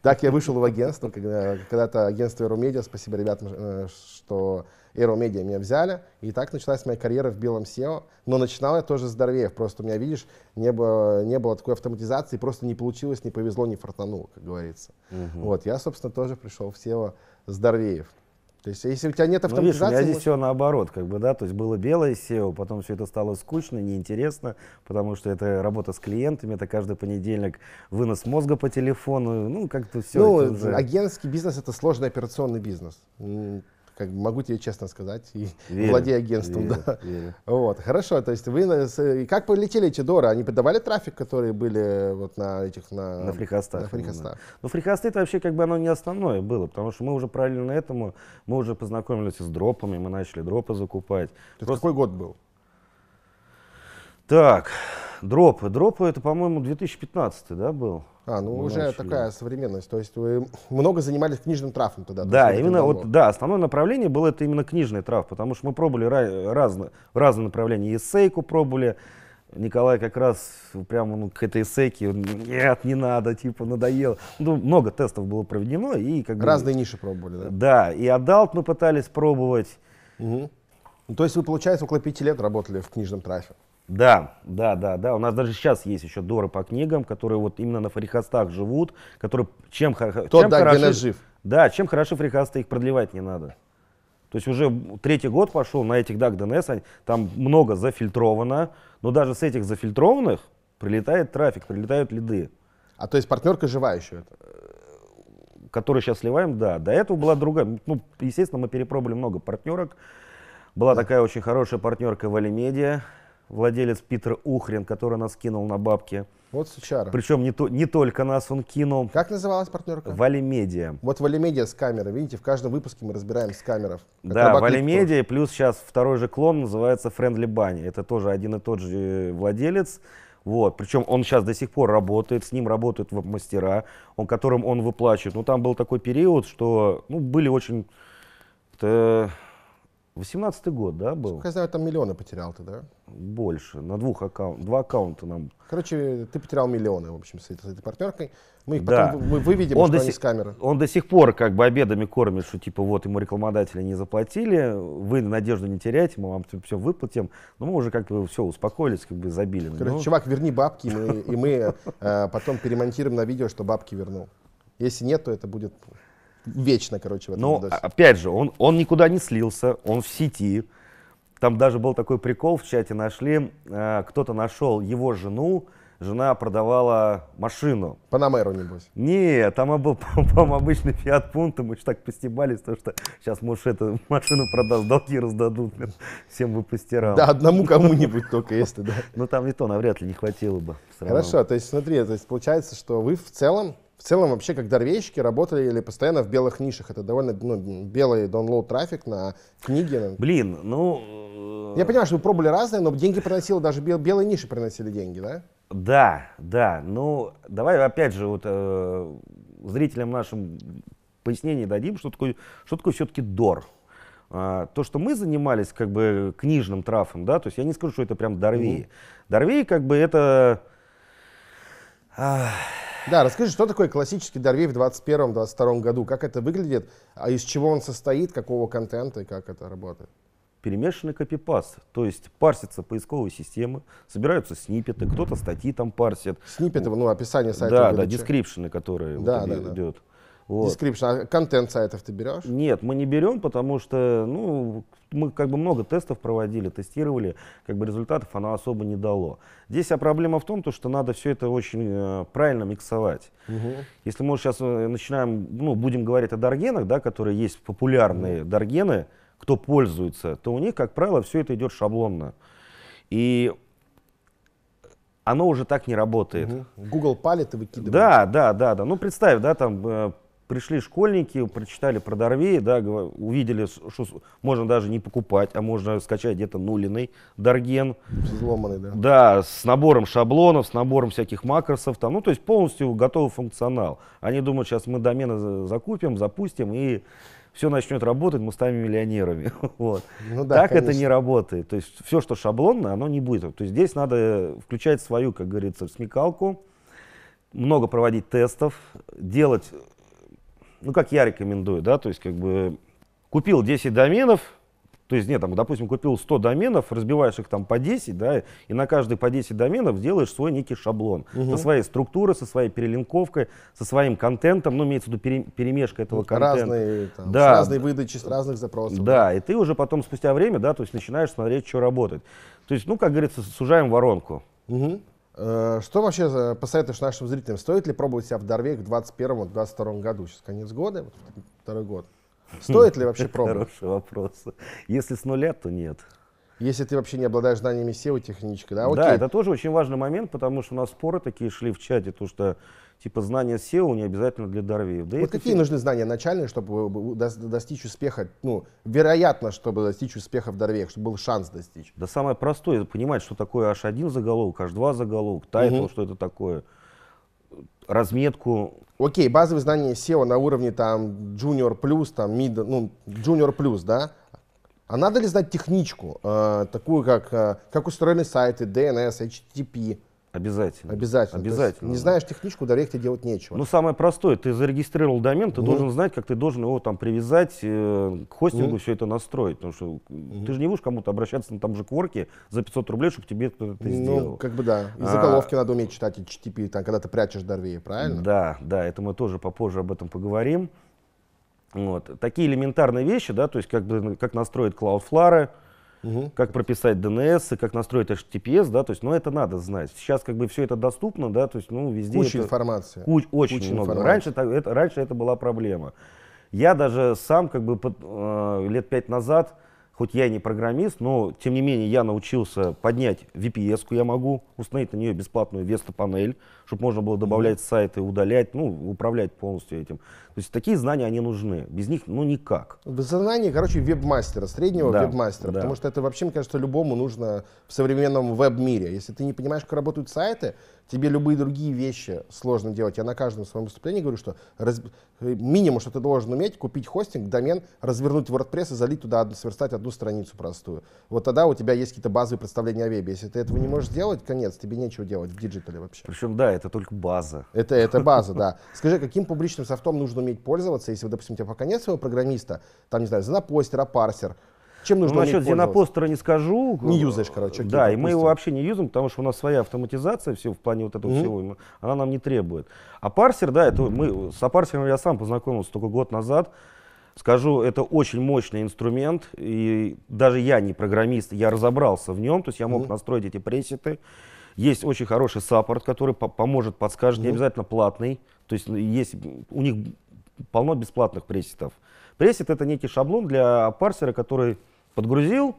Speaker 2: Так я вышел в агентство, когда-то агентство Euromediа, спасибо ребятам, э, что Aero Media меня взяли, и так началась моя карьера в белом SEO. Но начинал я тоже с Дорвеев, просто у меня, видишь, не было, не было такой автоматизации, просто не получилось, не повезло, не фартануло, как говорится. Угу. Вот, я, собственно, тоже пришел в SEO с Дорвеев. То есть, если у тебя нет автоматизации... Ну, видишь, у меня здесь может... все
Speaker 1: наоборот, как бы, да, то есть было белое SEO, потом все это стало скучно, неинтересно, потому что это работа с клиентами, это каждый понедельник вынос мозга по телефону, ну, как-то все Ну, уже...
Speaker 2: агентский бизнес — это сложный операционный бизнес как могу тебе честно сказать, и верю, владея агентством. Верю, да. верю. Вот, хорошо, то есть вы, э, как полетели эти доры? Они
Speaker 1: подавали трафик, которые были э, вот на этих, на, на фрихостах? На фрихостах. Ну, фрихосты это вообще как бы оно не основное было, потому что мы уже параллельно этому, мы уже познакомились с дропами, мы начали дропы закупать. То Просто... какой год был? Так, дропы. Дропы это, по-моему, 2015, да, был? А, ну Мы уже научили. такая
Speaker 2: современность. То есть вы много занимались книжным трафом тогда? Да, именно вот,
Speaker 1: да, основное направление было это именно книжный траф, потому что мы пробовали разные, разные направления. Эссейку пробовали, Николай как раз прямо ну, к этой эссейке, нет, не надо, типа, надоел, Ну, много тестов было проведено. И, как Разные бы, ниши пробовали, да? Да, и адалт мы пытались пробовать. Угу. Ну, то есть вы, получается, около пяти лет работали в книжном трафе? Да, да, да, да. У нас даже сейчас есть еще доры по книгам, которые вот именно на фарихастах живут, которые чем, Тот, чем да, хороши, где жив. Да, чем хороши фарихасты, их продлевать не надо. То есть уже третий год пошел на этих Дагденес, там много зафильтровано, но даже с этих зафильтрованных прилетает трафик, прилетают лиды. А то есть партнерка жива еще? Это? Которую сейчас сливаем, да. До этого была другая. Ну, естественно, мы перепробовали много партнерок. Была да. такая очень хорошая партнерка Валимедия владелец Питер Ухрин, который нас кинул на бабки.
Speaker 2: Вот сучара. Причем
Speaker 1: не, то, не только нас он кинул. Как называлась партнерка? Валимедиа. Вот Валимедиа с камеры. Видите, в каждом выпуске мы разбираем с камеров. Да, Валимедиа, плюс сейчас второй же клон называется Friendly Bunny. Это тоже один и тот же э, владелец. Вот. Причем он сейчас до сих пор работает, с ним работают мастера, он, которым он выплачивает. Ну, там был такой период, что ну, были очень э, 18 год, да, был? Сколько я знаю, там миллионы потерял ты, да? Больше. На двух аккаунтах. Два аккаунта нам.
Speaker 2: Короче, ты потерял миллионы, в общем, с этой, с этой партнеркой. Мы их да. потом мы выведем, он что до сих, с камеры.
Speaker 1: Он до сих пор как бы обедами кормит, что типа вот ему рекламодатели не заплатили, вы надежду не теряйте, мы вам все выплатим. Но мы уже как бы все успокоились, как бы забили. Короче, ну. чувак, верни
Speaker 2: бабки, и мы э, потом перемонтируем на видео, что бабки вернул. Если нет, то это будет вечно, короче, в этом Но, ну, видосе.
Speaker 1: А, опять же, он, он никуда не слился, он в сети. Там даже был такой прикол, в чате нашли, э, кто-то нашел его жену, жена продавала машину. Панамеру, небось? Не, там был, по-моему, обычный фиат пункта, мы же так постебались, то что сейчас муж эту машину продаст, долги раздадут, блин, всем бы постирал. Да, одному кому-нибудь только, если, да. Ну, там и то навряд ли не хватило бы. Хорошо,
Speaker 2: то есть смотри, то есть получается, что вы в целом в целом вообще как дорвейщики работали или постоянно в белых нишах. Это довольно ну, белый download трафик на книги.
Speaker 1: Блин, ну...
Speaker 2: Э, я понимаю, что вы пробовали разные, но деньги приносило, даже белые ниши приносили деньги, да?
Speaker 1: Да, да. Ну, давай опять же вот э, зрителям нашим пояснение дадим, что такое, что такое все-таки дор. А, то, что мы занимались как бы книжным трафом, да, то есть я не скажу, что это прям дорвей. Mm-hmm. как бы это... А, да, расскажи, что такое классический Дорвей в 2021-2022 году? Как это выглядит? А из чего он состоит? Какого
Speaker 2: контента и как это работает?
Speaker 1: перемешанный копипаст. То есть парсится поисковые системы, собираются снипеты, кто-то статьи там парсит. Снипеты, ну, описание сайта. Да, да, дескрипшены, которые да, вот, да, идет. Да. Вот. Description. А контент сайтов ты берешь? Нет, мы не берем, потому что ну, мы как бы много тестов проводили, тестировали, как бы результатов оно особо не дало. Здесь вся проблема в том, то, что надо все это очень э, правильно миксовать. Угу. Если мы сейчас э, начинаем, ну, будем говорить о даргенах, да, которые есть популярные угу. даргены, кто пользуется, то у них, как правило, все это идет шаблонно. И оно уже так не работает. Угу. Google палит и выкидывает. Да, да, да, да. Ну, представь, да, там э, пришли школьники, прочитали про Дорвей, да, увидели, что можно даже не покупать, а можно скачать где-то нулиный Дорген. Взломанный, да. Да, с набором шаблонов, с набором всяких макросов, там, ну, то есть полностью готовый функционал. Они думают, сейчас мы домены закупим, запустим и все начнет работать, мы станем миллионерами. вот. ну, да, так конечно. это не работает. То есть все, что шаблонное, оно не будет. То есть здесь надо включать свою, как говорится, смекалку, много проводить тестов, делать ну как я рекомендую, да, то есть как бы купил 10 доменов, то есть, нет, там, допустим, купил 100 доменов, разбиваешь их там по 10, да, и на каждый по 10 доменов делаешь свой некий шаблон. Угу. Со своей структурой, со своей перелинковкой, со своим контентом, ну, имеется в виду перемешка этого контента. Разные, там, да. с разной выдачи, с разных запросов. Да, да, и ты уже потом спустя время, да, то есть начинаешь смотреть, что работает. То есть, ну, как говорится, сужаем воронку. Угу.
Speaker 2: Э, что вообще посоветуешь нашим зрителям? Стоит ли пробовать себя в Дорве к 21-22 году? Сейчас конец года, второй год.
Speaker 1: Стоит ли вообще пробовать? Хороший вопрос. Если с нуля, то нет. Если ты вообще не обладаешь знаниями SEO техничка, да? Окей. Да, это тоже очень важный момент, потому что у нас споры такие шли в чате, то что типа знания SEO не обязательно для Дарвиев. Да вот какие все... нужны знания начальные, чтобы достичь успеха,
Speaker 2: ну, вероятно, чтобы достичь успеха в
Speaker 1: Дарвеях, чтобы был шанс достичь? Да самое простое, понимать, что такое H1 заголовок, H2 заголовок, тайтл, угу. что это такое, разметку.
Speaker 2: Окей, базовые знания SEO на уровне там Junior Plus, там Mid, ну, Junior Plus, да? А надо ли знать техничку, э, такую как, э, как устроены сайты, DNS, HTTP?
Speaker 1: Обязательно. Обязательно. Обязательно. не
Speaker 2: знаешь техничку, до ректе делать нечего.
Speaker 1: Ну, самое простое, ты зарегистрировал домен, ты mm. должен знать, как ты должен его там привязать, э, к хостингу mm. все это настроить. Потому что mm. ты же не будешь кому-то обращаться на там же кворке за 500 рублей, чтобы тебе кто-то это ну, сделал. Ну, как бы да. И а заголовки а, надо уметь читать HTTP, там, когда ты прячешь Дорвея, правильно? Да, да, это мы тоже попозже об этом поговорим. Вот. Такие элементарные вещи, да, то есть как, бы, ну, как настроить Cloudflare, угу. как прописать DNS, и как настроить HTTPS, да, то есть, ну, это надо знать. Сейчас как бы все это доступно, да, то есть, ну, везде... Куча это, информации. Куч, очень Куча много. Информации. Раньше, это, раньше это была проблема. Я даже сам как бы под, э, лет пять назад хоть я и не программист, но тем не менее я научился поднять VPS-ку, я могу установить на нее бесплатную Веста-панель, чтобы можно было добавлять сайты, удалять, ну, управлять полностью этим. То есть такие знания, они нужны. Без них, ну, никак.
Speaker 2: Без знаний, короче, веб-мастера, среднего да, веб-мастера, да. потому что это вообще, мне кажется, любому нужно в современном веб-мире. Если ты не понимаешь, как работают сайты, Тебе любые другие вещи сложно делать. Я на каждом своем выступлении говорю, что раз... минимум, что ты должен уметь, купить хостинг, домен, развернуть WordPress и залить туда, сверстать одну страницу простую. Вот тогда у тебя есть какие-то базовые представления о вебе. Если ты этого не можешь сделать, конец, тебе нечего делать в
Speaker 1: диджитале вообще. Причем, да, это только база. Это, это база, да.
Speaker 2: Скажи, каким публичным софтом нужно уметь пользоваться, если, допустим, у тебя пока нет своего программиста, там, не знаю, Zenoposter, парсер.
Speaker 1: Чем нужно? Ну, насчет Зенопостера не скажу. Не юзаешь, короче. Да, и мы его вообще не юзаем, потому что у нас своя автоматизация все в плане вот этого mm-hmm. всего, она нам не требует. А парсер, да, это мы с а парсером я сам познакомился только год назад. Скажу, это очень мощный инструмент, и даже я не программист, я разобрался в нем, то есть я мог mm-hmm. настроить эти пресеты. Есть очень хороший саппорт, который поможет, подскажет, mm-hmm. не обязательно платный. То есть есть у них полно бесплатных пресетов. Пресет это некий шаблон для парсера, который подгрузил,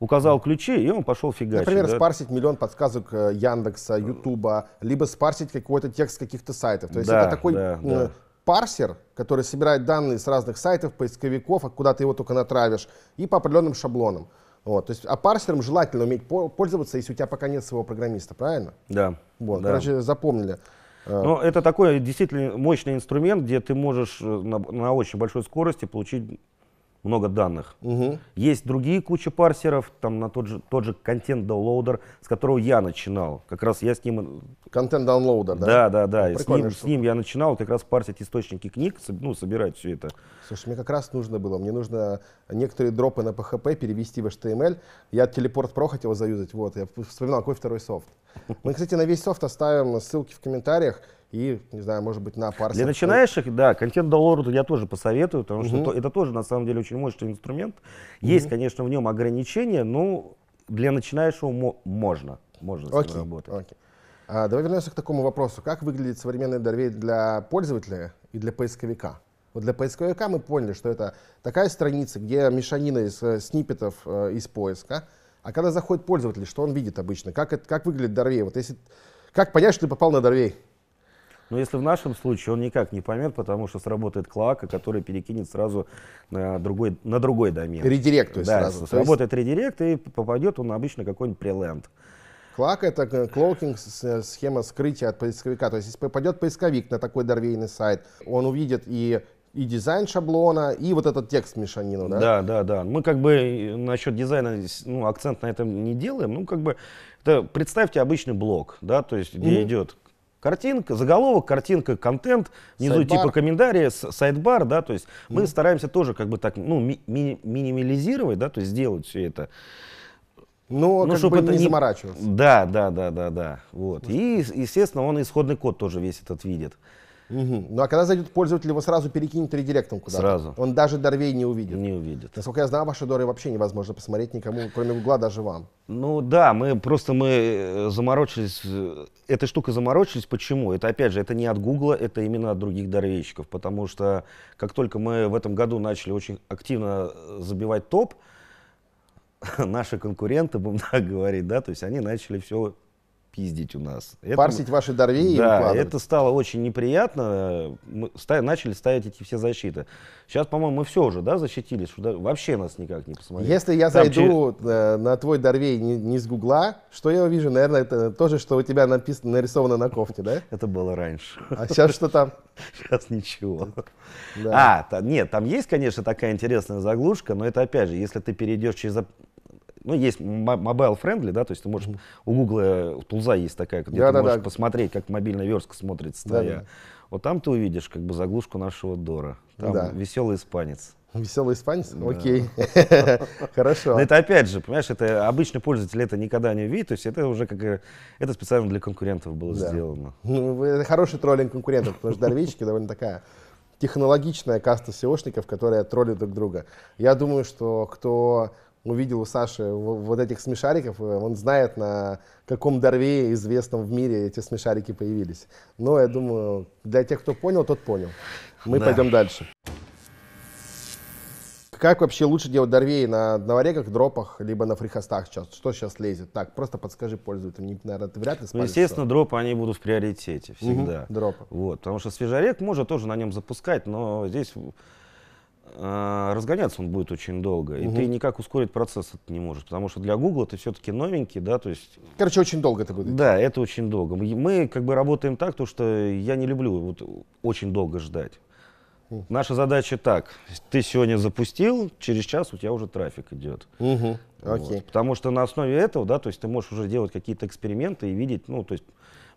Speaker 1: указал ключи, и он пошел фигачить. Например, да? спарсить
Speaker 2: миллион подсказок э, Яндекса, Ютуба, либо спарсить какой-то текст каких-то сайтов. То есть да, это такой да, да. парсер, который собирает данные с разных сайтов, поисковиков, а куда ты его только натравишь, и по определенным шаблонам. Вот, то есть, а парсером желательно уметь пользоваться, если у тебя пока нет своего программиста, правильно? Да. Вот, да. короче, запомнили. Э, Но ну,
Speaker 1: это такой действительно мощный инструмент, где ты можешь э, на, на очень большой скорости получить много данных. Угу. Есть другие куча парсеров, там на тот же, тот же контент-даунлоудер, с которого я начинал. Как раз я с ним...
Speaker 2: Контент-даунлоудер, э, да? Да, да, да. Ну, с, ним, с ним
Speaker 1: я начинал как раз парсить источники книг, ну, собирать все это. Слушай, мне как раз нужно было. Мне нужно некоторые дропы на PHP перевести
Speaker 2: в HTML. Я телепорт про хотел заюзать, вот. Я вспоминал, какой второй софт. Мы, кстати, на весь софт оставим ссылки в комментариях и, не знаю, может быть, на парсинг. Для начинающих,
Speaker 1: да, контент download я тоже посоветую, потому что то, это тоже, на самом деле, очень мощный инструмент. Есть, угу. конечно, в нем ограничения, но для начинающего мо- можно, можно окей,
Speaker 2: работать. Окей. А, давай вернемся к такому вопросу. Как выглядит современный Дорвей для пользователя и для поисковика? Вот для поисковика мы поняли, что это такая страница, где мешанина из э, сниппетов э, из поиска. А когда заходит пользователь, что он видит обычно? Как, это, как выглядит Дорвей? Вот если,
Speaker 1: как понять, что ты попал на Дорвей? Но если в нашем случае он никак не поймет, потому что сработает клака, который перекинет сразу на другой, на другой домен. Редирект, то есть да, сразу. Сработает есть... редирект и попадет он на обычно какой-нибудь преленд. Клак это э, клоукинг, э,
Speaker 2: схема скрытия от поисковика. То есть, если попадет поисковик на такой дорвейный сайт, он увидит и
Speaker 1: и дизайн шаблона, и вот этот текст мешанину, да? Да, да, да. Мы как бы э, насчет дизайна ну, акцент на этом не делаем. Ну, как бы это, представьте обычный блог, да, то есть, где mm-hmm. идет Картинка, заголовок, картинка, контент, внизу типа комментарии, сайт-бар, да, то есть mm. мы стараемся тоже как бы так, ну, ми ми минимализировать, да, то есть сделать все это. Но ну, а ну чтобы бы это не заморачиваться. Да, да, да, да, да, вот. И, естественно, он исходный код тоже весь этот видит. Угу. Ну а когда зайдет пользователь, его сразу
Speaker 2: перекинет редиректом куда-то. Сразу. Он даже дорвей не увидит. Не увидит. Насколько я знаю, ваши доры вообще невозможно посмотреть никому, кроме угла, даже вам.
Speaker 1: Ну да, мы просто мы э, заморочились, э, Эта штука заморочились. Почему? Это опять же, это не от Гугла, это именно от других дарвейщиков. Потому что как только мы в этом году начали очень активно э, забивать топ, наши конкуренты, будем так говорить, да, то есть они начали все пиздить у нас. Это, Парсить ваши дорвеи Да, это стало очень неприятно. Мы ста- начали ставить эти все защиты. Сейчас, по-моему, мы все уже да, защитились. Что вообще нас никак не посмотрели. Если я Там зайду
Speaker 2: через... Э, на твой дорвей не, не с Гугла, что я увижу? Наверное, это то же, что у тебя написано,
Speaker 1: нарисовано на кофте, да? Это было раньше. А сейчас что там? Сейчас ничего. Да. А, там, нет, там есть, конечно, такая интересная заглушка, но это опять же, если ты перейдешь через ну, есть mobile friendly, да, то есть ты можешь, у Google э, тулза есть такая, где да, ты да, можешь да. посмотреть, как мобильная верстка смотрится твоя. Да, да. Вот там ты увидишь как бы заглушку нашего Дора. Там да. веселый испанец. Веселый испанец? Да. Окей. Хорошо. Но это опять же, понимаешь, это обычный пользователь это никогда не увидит, то есть это уже как э, это специально для конкурентов было да. сделано.
Speaker 2: Ну, это хороший троллинг конкурентов, потому что дорвички довольно такая технологичная каста SEOшников, которая троллит друг друга. Я думаю, что кто увидел у Саши вот этих смешариков, он знает, на каком дорве известном в мире эти смешарики появились. Но я думаю, для тех, кто понял, тот понял. Мы да. пойдем дальше. Как вообще лучше делать дорвей на новореках, дропах, либо на фрихостах сейчас? Что сейчас лезет? Так, просто подскажи пользователям. Наверное, ты вряд ли спалишь, Ну, естественно,
Speaker 1: дропы, они будут в приоритете всегда. Угу, дропы. Вот, потому что свежарек можно тоже на нем запускать, но здесь а, разгоняться он будет очень долго, угу. и ты никак ускорить процесс это не можешь, потому что для Google ты все-таки новенький, да, то есть... Короче, очень долго это будет. Да, это очень долго. Мы, мы как бы работаем так, то что я не люблю вот очень долго ждать. Наша задача так, ты сегодня запустил, через час у тебя уже трафик идет. Угу. Okay. Вот, потому что на основе этого, да, то есть ты можешь уже делать какие-то эксперименты и видеть, ну, то есть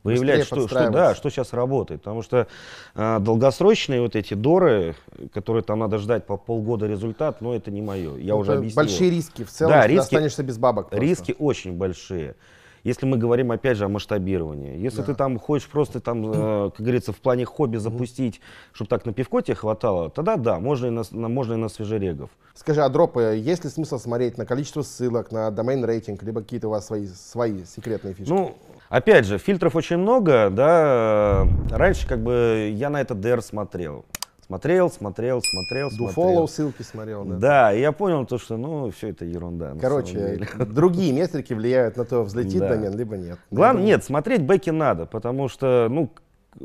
Speaker 1: выявлять, что, что, да, что сейчас работает. Потому что э, долгосрочные вот эти доры, которые там надо ждать по полгода результат, но ну, это не мое. Я ну, уже объяснил. Большие риски в целом, да, риски, останешься без бабок. Просто. Риски очень большие. Если мы говорим опять же о масштабировании, если да. ты там хочешь просто там, э, как говорится, в плане хобби запустить, mm-hmm. чтобы так на пивко тебе хватало, тогда да, можно и на, на, можно и на свежерегов.
Speaker 2: Скажи, а дропы, есть ли смысл смотреть на количество ссылок, на домен рейтинг, либо какие-то у вас свои, свои секретные фишки? Ну,
Speaker 1: опять же, фильтров очень много, да. Раньше как бы я на это DR смотрел смотрел, смотрел, смотрел, Do смотрел. Follow ссылки смотрел, да. Да, и я понял то, что, ну, все это ерунда. Короче, другие метрики влияют на то, взлетит да. домен, либо нет. Главное, нет, смотреть бэки надо, потому что, ну,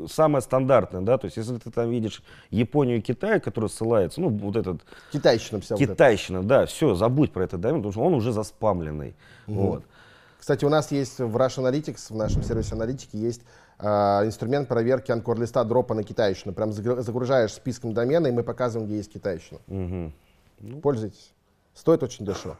Speaker 1: самое стандартное, да, то есть если ты там видишь Японию и Китай, которые ссылаются, ну, вот этот... Китайщина вся. Китайщина, да, все, забудь про этот домен, потому что он уже заспамленный, вот. Кстати, у нас есть в Rush Analytics, в нашем сервисе аналитики
Speaker 2: есть Э, инструмент проверки анкор-листа дропа на китайщину. Прям загружаешь списком домена, и мы показываем, где есть китайщина. Угу. Ну, пользуйтесь. Стоит очень дешево.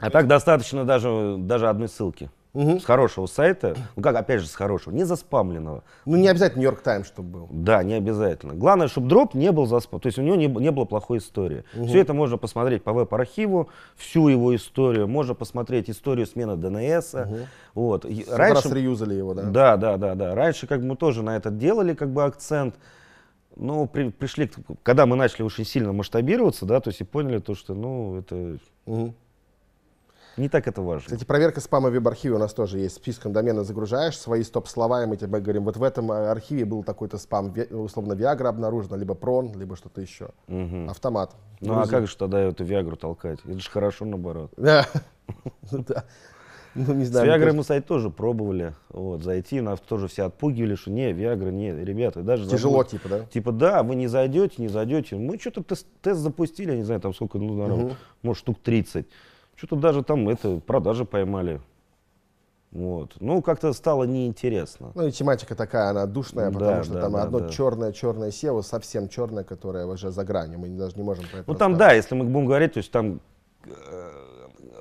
Speaker 1: А так достаточно даже, даже одной ссылки угу. с хорошего сайта, ну как опять же с хорошего, не заспамленного. Ну не обязательно Нью-Йорк Таймс, чтобы был. Да, не обязательно. Главное, чтобы дроп не был заспам, то есть у него не, не было плохой истории. Угу. Все это можно посмотреть по веб-архиву, всю его историю, можно посмотреть историю смены ДНС. Угу. Вот. раньше раз его, да? Да, да, да, да. Раньше как бы мы тоже на это делали как бы акцент. Ну при, пришли, когда мы начали очень сильно масштабироваться, да, то есть и поняли то, что, ну, это угу. Не так это важно. Кстати, проверка спама в веб-архиве у нас тоже есть. Списком домена загружаешь свои
Speaker 2: стоп-слова, и мы тебе говорим, вот в этом э, архиве был такой-то спам, условно, Виагра обнаружена, либо Прон, либо
Speaker 1: что-то еще. Угу. Автомат. Ну Грузи. а как же тогда эту Виагру толкать? Это же хорошо наоборот. Да.
Speaker 2: Ну, ну, не знаю. С Виагрой мы
Speaker 1: сайт тоже пробовали. Вот, зайти, нас тоже все отпугивали, что не, Виагра, не, ребята, даже... Тяжело, забыл, типа, да? Типа, да, вы не зайдете, не зайдете. Мы что-то тест, тест запустили, я не знаю, там сколько, ну, наверное, угу. может, штук 30. Что-то даже там это продажи поймали. Вот. Ну, как-то стало неинтересно. Ну и тематика такая, она душная, потому да, что да, там да, одно да.
Speaker 2: черное, черное село, совсем черное, которое уже за гранью. Мы даже не можем про это Ну
Speaker 1: там, да, если мы будем говорить, то есть там э,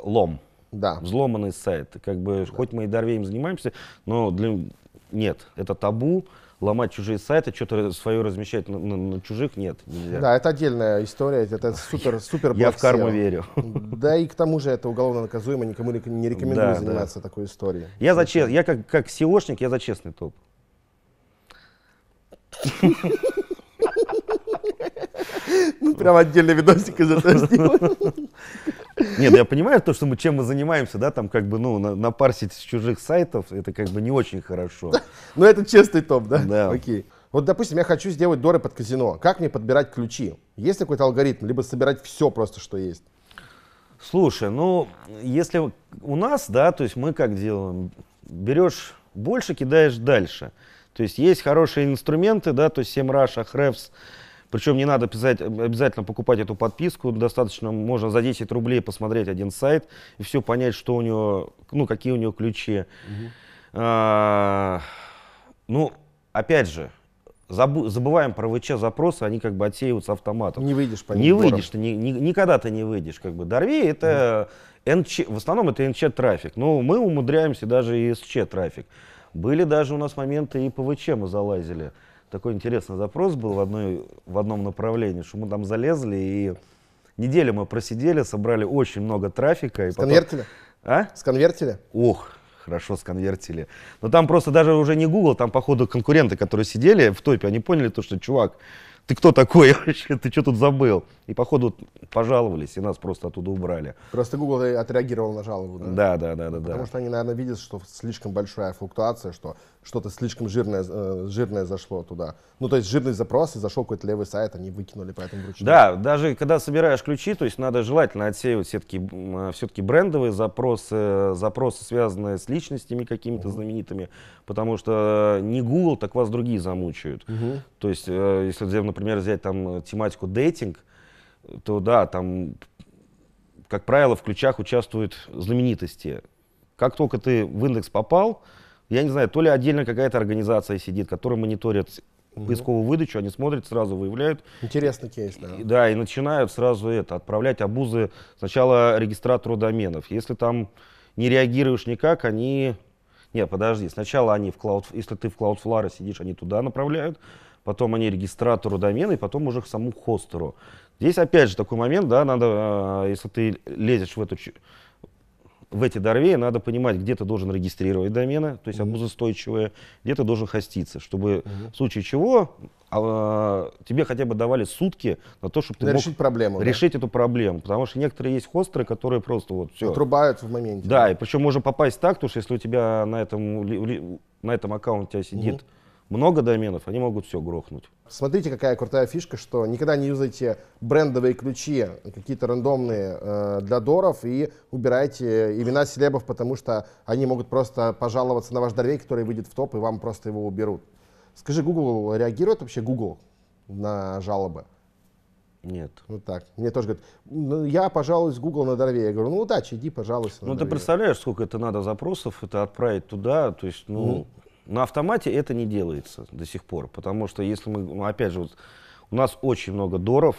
Speaker 1: лом. Да. Взломанный сайт. Как бы, да. хоть мы и Дорвеем занимаемся, но для... нет, это табу ломать чужие сайты, что-то свое размещать на, на, на чужих нет, нельзя. Да,
Speaker 2: это отдельная история, это супер, супер Я в карму верю. Да, и к тому же это
Speaker 1: уголовно наказуемо,
Speaker 2: никому не рекомендую да, заниматься да. такой историей.
Speaker 1: Я за чест... я как, как SEOшник, я за честный топ. Ну, прям отдельный видосик из этого сделаем. Нет, ну я понимаю то, что мы чем мы занимаемся, да, там как бы, ну, на, напарсить с чужих сайтов, это как бы не очень хорошо. Но ну, это честный топ, да? Да. Окей. Вот, допустим, я хочу сделать доры под казино. Как мне подбирать ключи? Есть какой-то алгоритм? Либо собирать все просто, что есть? Слушай, ну, если у нас, да, то есть мы как делаем? Берешь больше, кидаешь дальше. То есть есть хорошие инструменты, да, то есть 7 Rush, Ahrefs, причем не надо писать, обязательно покупать эту подписку, достаточно можно за 10 рублей посмотреть один сайт и все понять, что у него, ну, какие у него ключи. Угу. А, ну, опять же, забу, забываем про ВЧ запросы, они как бы отсеиваются автоматом. Не выйдешь по ним. Не выйдешь, ты ни, ни, никогда ты не выйдешь. Как бы Дорви это угу. НЧ, в основном это НЧ трафик, но мы умудряемся даже и СЧ трафик. Были даже у нас моменты и по ВЧ мы залазили такой интересный запрос был в, одной, в одном направлении, что мы там залезли и неделю мы просидели, собрали очень много трафика. И Сконвертили? Потом... А? Сконвертили? Ох, хорошо сконвертили. Но там просто даже уже не Google, там, походу, конкуренты, которые сидели в топе, они поняли то, что, чувак, ты кто такой вообще, ты что тут забыл? И, походу, пожаловались, и нас просто оттуда убрали.
Speaker 2: Просто Google отреагировал на жалобу, да? Да,
Speaker 1: да, да. да ну, Потому да. что
Speaker 2: они, наверное, видят, что слишком большая флуктуация, что что-то слишком жирное, э, жирное зашло туда. Ну, то есть жирный запрос, и зашел какой-то левый сайт, они выкинули поэтому вручную.
Speaker 1: Да, даже когда собираешь ключи, то есть надо желательно отсеивать все-таки а, все брендовые запросы, запросы, связанные с личностями какими-то угу. знаменитыми, потому что э, не Google, так вас другие замучают. Угу. То есть, э, если, например, взять там э, тематику дейтинг, то да, там, как правило, в ключах участвуют знаменитости. Как только ты в индекс попал, я не знаю, то ли отдельно какая-то организация сидит, которая мониторит поисковую выдачу, они смотрят, сразу выявляют. Интересный кейс, да. И, да, и начинают сразу это, отправлять обузы сначала регистратору доменов. Если там не реагируешь никак, они... нет, подожди, сначала они в Cloud... Если ты в Cloudflare сидишь, они туда направляют, потом они регистратору домена, и потом уже к саму хостеру. Здесь опять же такой момент, да, надо, а, если ты лезешь в эту в эти дорвеи надо понимать, где ты должен регистрировать домены, то есть обузостойчивые, где ты должен хоститься, чтобы угу. в случае чего а, тебе хотя бы давали сутки на то, чтобы ты решить мог проблему, решить да? эту проблему. Потому что некоторые есть хостеры, которые просто вот все. Отрубают в моменте. Да, да. и причем можно попасть так, потому что если у тебя на этом, на этом аккаунте сидит угу много доменов, они могут все грохнуть.
Speaker 2: Смотрите, какая крутая фишка, что никогда не юзайте брендовые ключи, какие-то рандомные э, для доров, и убирайте имена селебов, потому что они могут просто пожаловаться на ваш дорвей, который выйдет в топ, и вам просто его уберут. Скажи, Google реагирует вообще Google на жалобы? Нет. Ну так. Мне тоже говорят, ну, я пожалуюсь Google на Дорве. Я говорю, ну удачи, иди, пожалуйся. Ну, ты представляешь,
Speaker 1: сколько это надо запросов, это отправить туда, то есть, ну, mm-hmm. На автомате это не делается до сих пор, потому что если мы, ну, опять же, вот у нас очень много доров,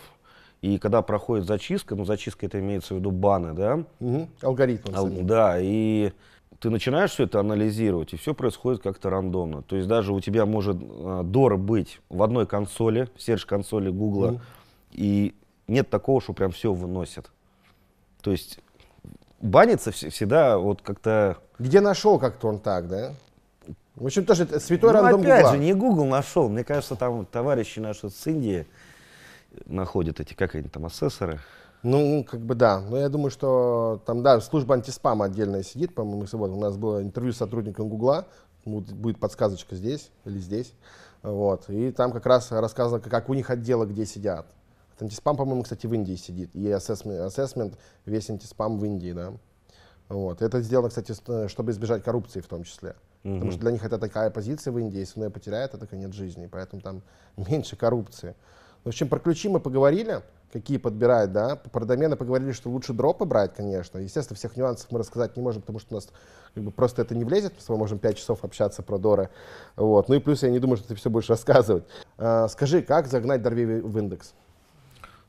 Speaker 1: и когда проходит зачистка, ну, зачистка это имеется в виду баны, да? Угу. Алгоритм. Ал- да, и ты начинаешь все это анализировать, и все происходит как-то рандомно. То есть даже у тебя может э, дор быть в одной консоли, в серж консоли Гугла, угу. и нет такого, что прям все выносит. То есть банится всегда вот как-то... Где нашел как-то он так, да? В общем, тоже это святой ну, рандом опять Google. же, не Google нашел. Мне кажется, там товарищи наши с Индии находят эти, как они там, ассессоры. Ну, как бы да. Но я думаю, что там, да,
Speaker 2: служба антиспама отдельная сидит, по-моему, вот у нас было интервью с сотрудником Гугла, будет подсказочка здесь или здесь, вот, и там как раз рассказывал, как у них отделы где сидят. Антиспам, по-моему, кстати, в Индии сидит, и ассессмент, весь антиспам в Индии, да. Вот. Это сделано, кстати, э, чтобы избежать коррупции в том числе. Угу. Потому что для них это такая позиция в Индии, если она ее потеряет, это конец жизни. Поэтому там меньше коррупции. Ну, в общем, про ключи мы поговорили, какие подбирать, да. Про домены поговорили, что лучше дропы брать, конечно. Естественно, всех нюансов мы рассказать не можем, потому что у нас как бы, просто это не влезет. Мы можем 5 часов общаться про Доры. Вот. Ну и плюс я не думаю, что ты все будешь рассказывать. А, скажи, как загнать Дорви в индекс?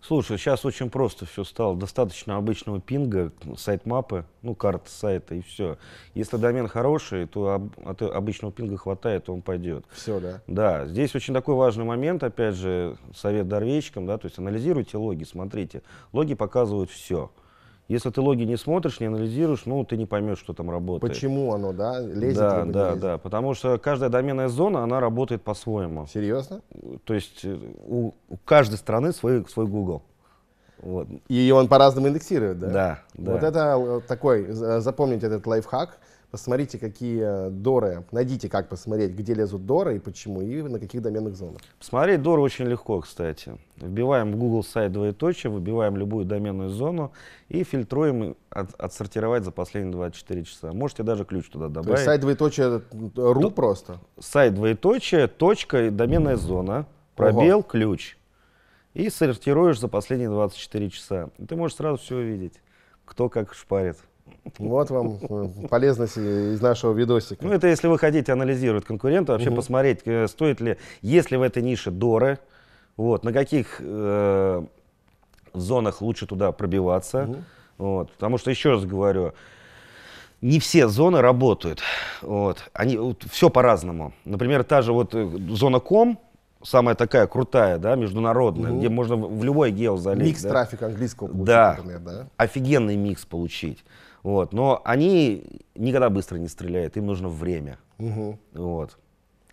Speaker 1: Слушай, сейчас очень просто все стало. Достаточно обычного пинга, сайт-мапы, ну, карта сайта и все. Если домен хороший, то об, от э, обычного пинга хватает, то он пойдет. Все, да? Да. Здесь очень такой важный момент, опять же, совет дарвейщикам, да, то есть анализируйте логи, смотрите. Логи показывают все. Если ты логи не смотришь, не анализируешь, ну, ты не поймешь, что там работает.
Speaker 2: Почему оно, да, лезет? Да, либо да, лезет. да,
Speaker 1: потому что каждая доменная зона, она работает по-своему. Серьезно? То есть э, у, у каждой страны свой, свой Google. Вот. И он по-разному индексирует, да? Да. да. Вот
Speaker 2: это э, такой, запомнить этот лайфхак – Посмотрите, какие доры, найдите, как посмотреть, где лезут доры и почему, и на каких доменных зонах.
Speaker 1: Посмотреть доры очень легко, кстати. Вбиваем в Google сайт двоеточие, выбиваем любую доменную зону и фильтруем, от, отсортировать за последние 24 часа. Можете даже ключ туда добавить. То есть сайт
Speaker 2: двоеточие ру То, просто?
Speaker 1: Сайт двоеточие, точка, доменная mm. зона, пробел, Ого. ключ. И сортируешь за последние 24 часа. ты можешь сразу все увидеть, кто как шпарит.
Speaker 2: Вот вам
Speaker 1: э, полезность из нашего видосика. Ну, это если вы хотите анализировать конкурента, вообще угу. посмотреть, э, стоит ли, есть ли в этой нише доры, вот, на каких э, зонах лучше туда пробиваться. Угу. Вот, потому что, еще раз говорю, не все зоны работают. Вот, они, вот, все по-разному. Например, та же вот э, зона ком, самая такая крутая, да, международная, угу. где можно в любой гео залить. Микс да? трафика английского получить, да. например, да? офигенный микс получить. Вот. Но они никогда быстро не стреляют, им нужно время. Угу. Вот.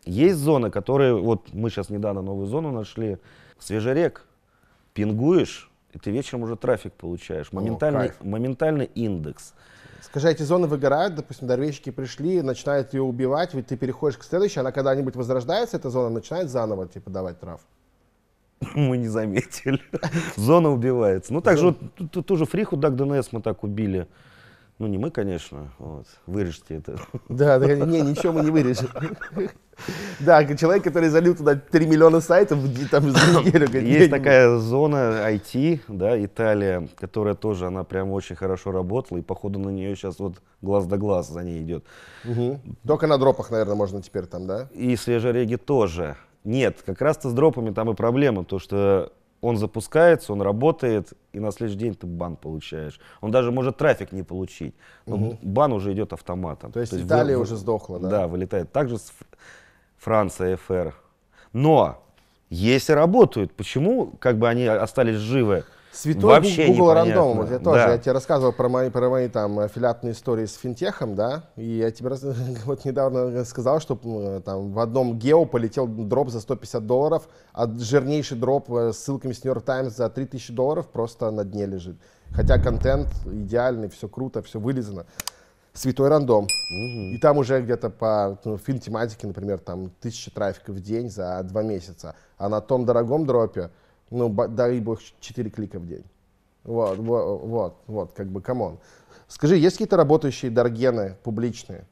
Speaker 1: Есть зоны, которые, вот мы сейчас недавно новую зону нашли, свежерек, пингуешь, и ты вечером уже трафик получаешь, моментальный, О, моментальный индекс.
Speaker 2: Скажи, а эти зоны выгорают, допустим, дорвещики пришли, начинают ее убивать, ведь ты переходишь к следующей, она когда-нибудь возрождается, эта зона начинает заново типа давать трав.
Speaker 1: Мы не заметили. Зона убивается. Ну, так же ту же фриху Даг ДНС мы так убили. Ну, не мы, конечно, вот. вырежьте это. Да, да, не,
Speaker 2: ничего мы не вырежем. Да, человек, который залил туда 3 миллиона сайтов там за неделю. Есть такая
Speaker 1: зона IT, да, Италия, которая тоже, она прям очень хорошо работала, и походу на нее сейчас вот глаз да глаз за ней идет. Угу. Только на дропах, наверное, можно теперь там, да? И свежие реги тоже. Нет, как раз-то с дропами там и проблема, то что он запускается, он работает, и на следующий день ты бан получаешь. Он даже может трафик не получить. Но угу. бан уже идет автоматом. То есть, То есть Италия вы, уже сдохла, да? Да, вылетает. Также с Франция, ФР. Но если работают, почему как бы они остались живы? Святой Вообще Google рандом. Вот я тоже, да. я
Speaker 2: тебе рассказывал про мои, про мои там аффилиатные истории с финтехом, да, и я тебе раз, вот недавно сказал, что там в одном гео полетел дроп за 150 долларов, а жирнейший дроп э, с ссылками с Нью Йорк Таймс за 3000 долларов просто на дне лежит. Хотя контент идеальный, все круто, все вылезано. Святой рандом. Угу. И там уже где-то по ну, фильм тематике, например, там тысяча трафика в день за два месяца. А на том дорогом дропе ну, дари бог 4 клика в день. Вот, вот, вот, вот как бы, камон. Скажи, есть какие-то работающие даргены публичные?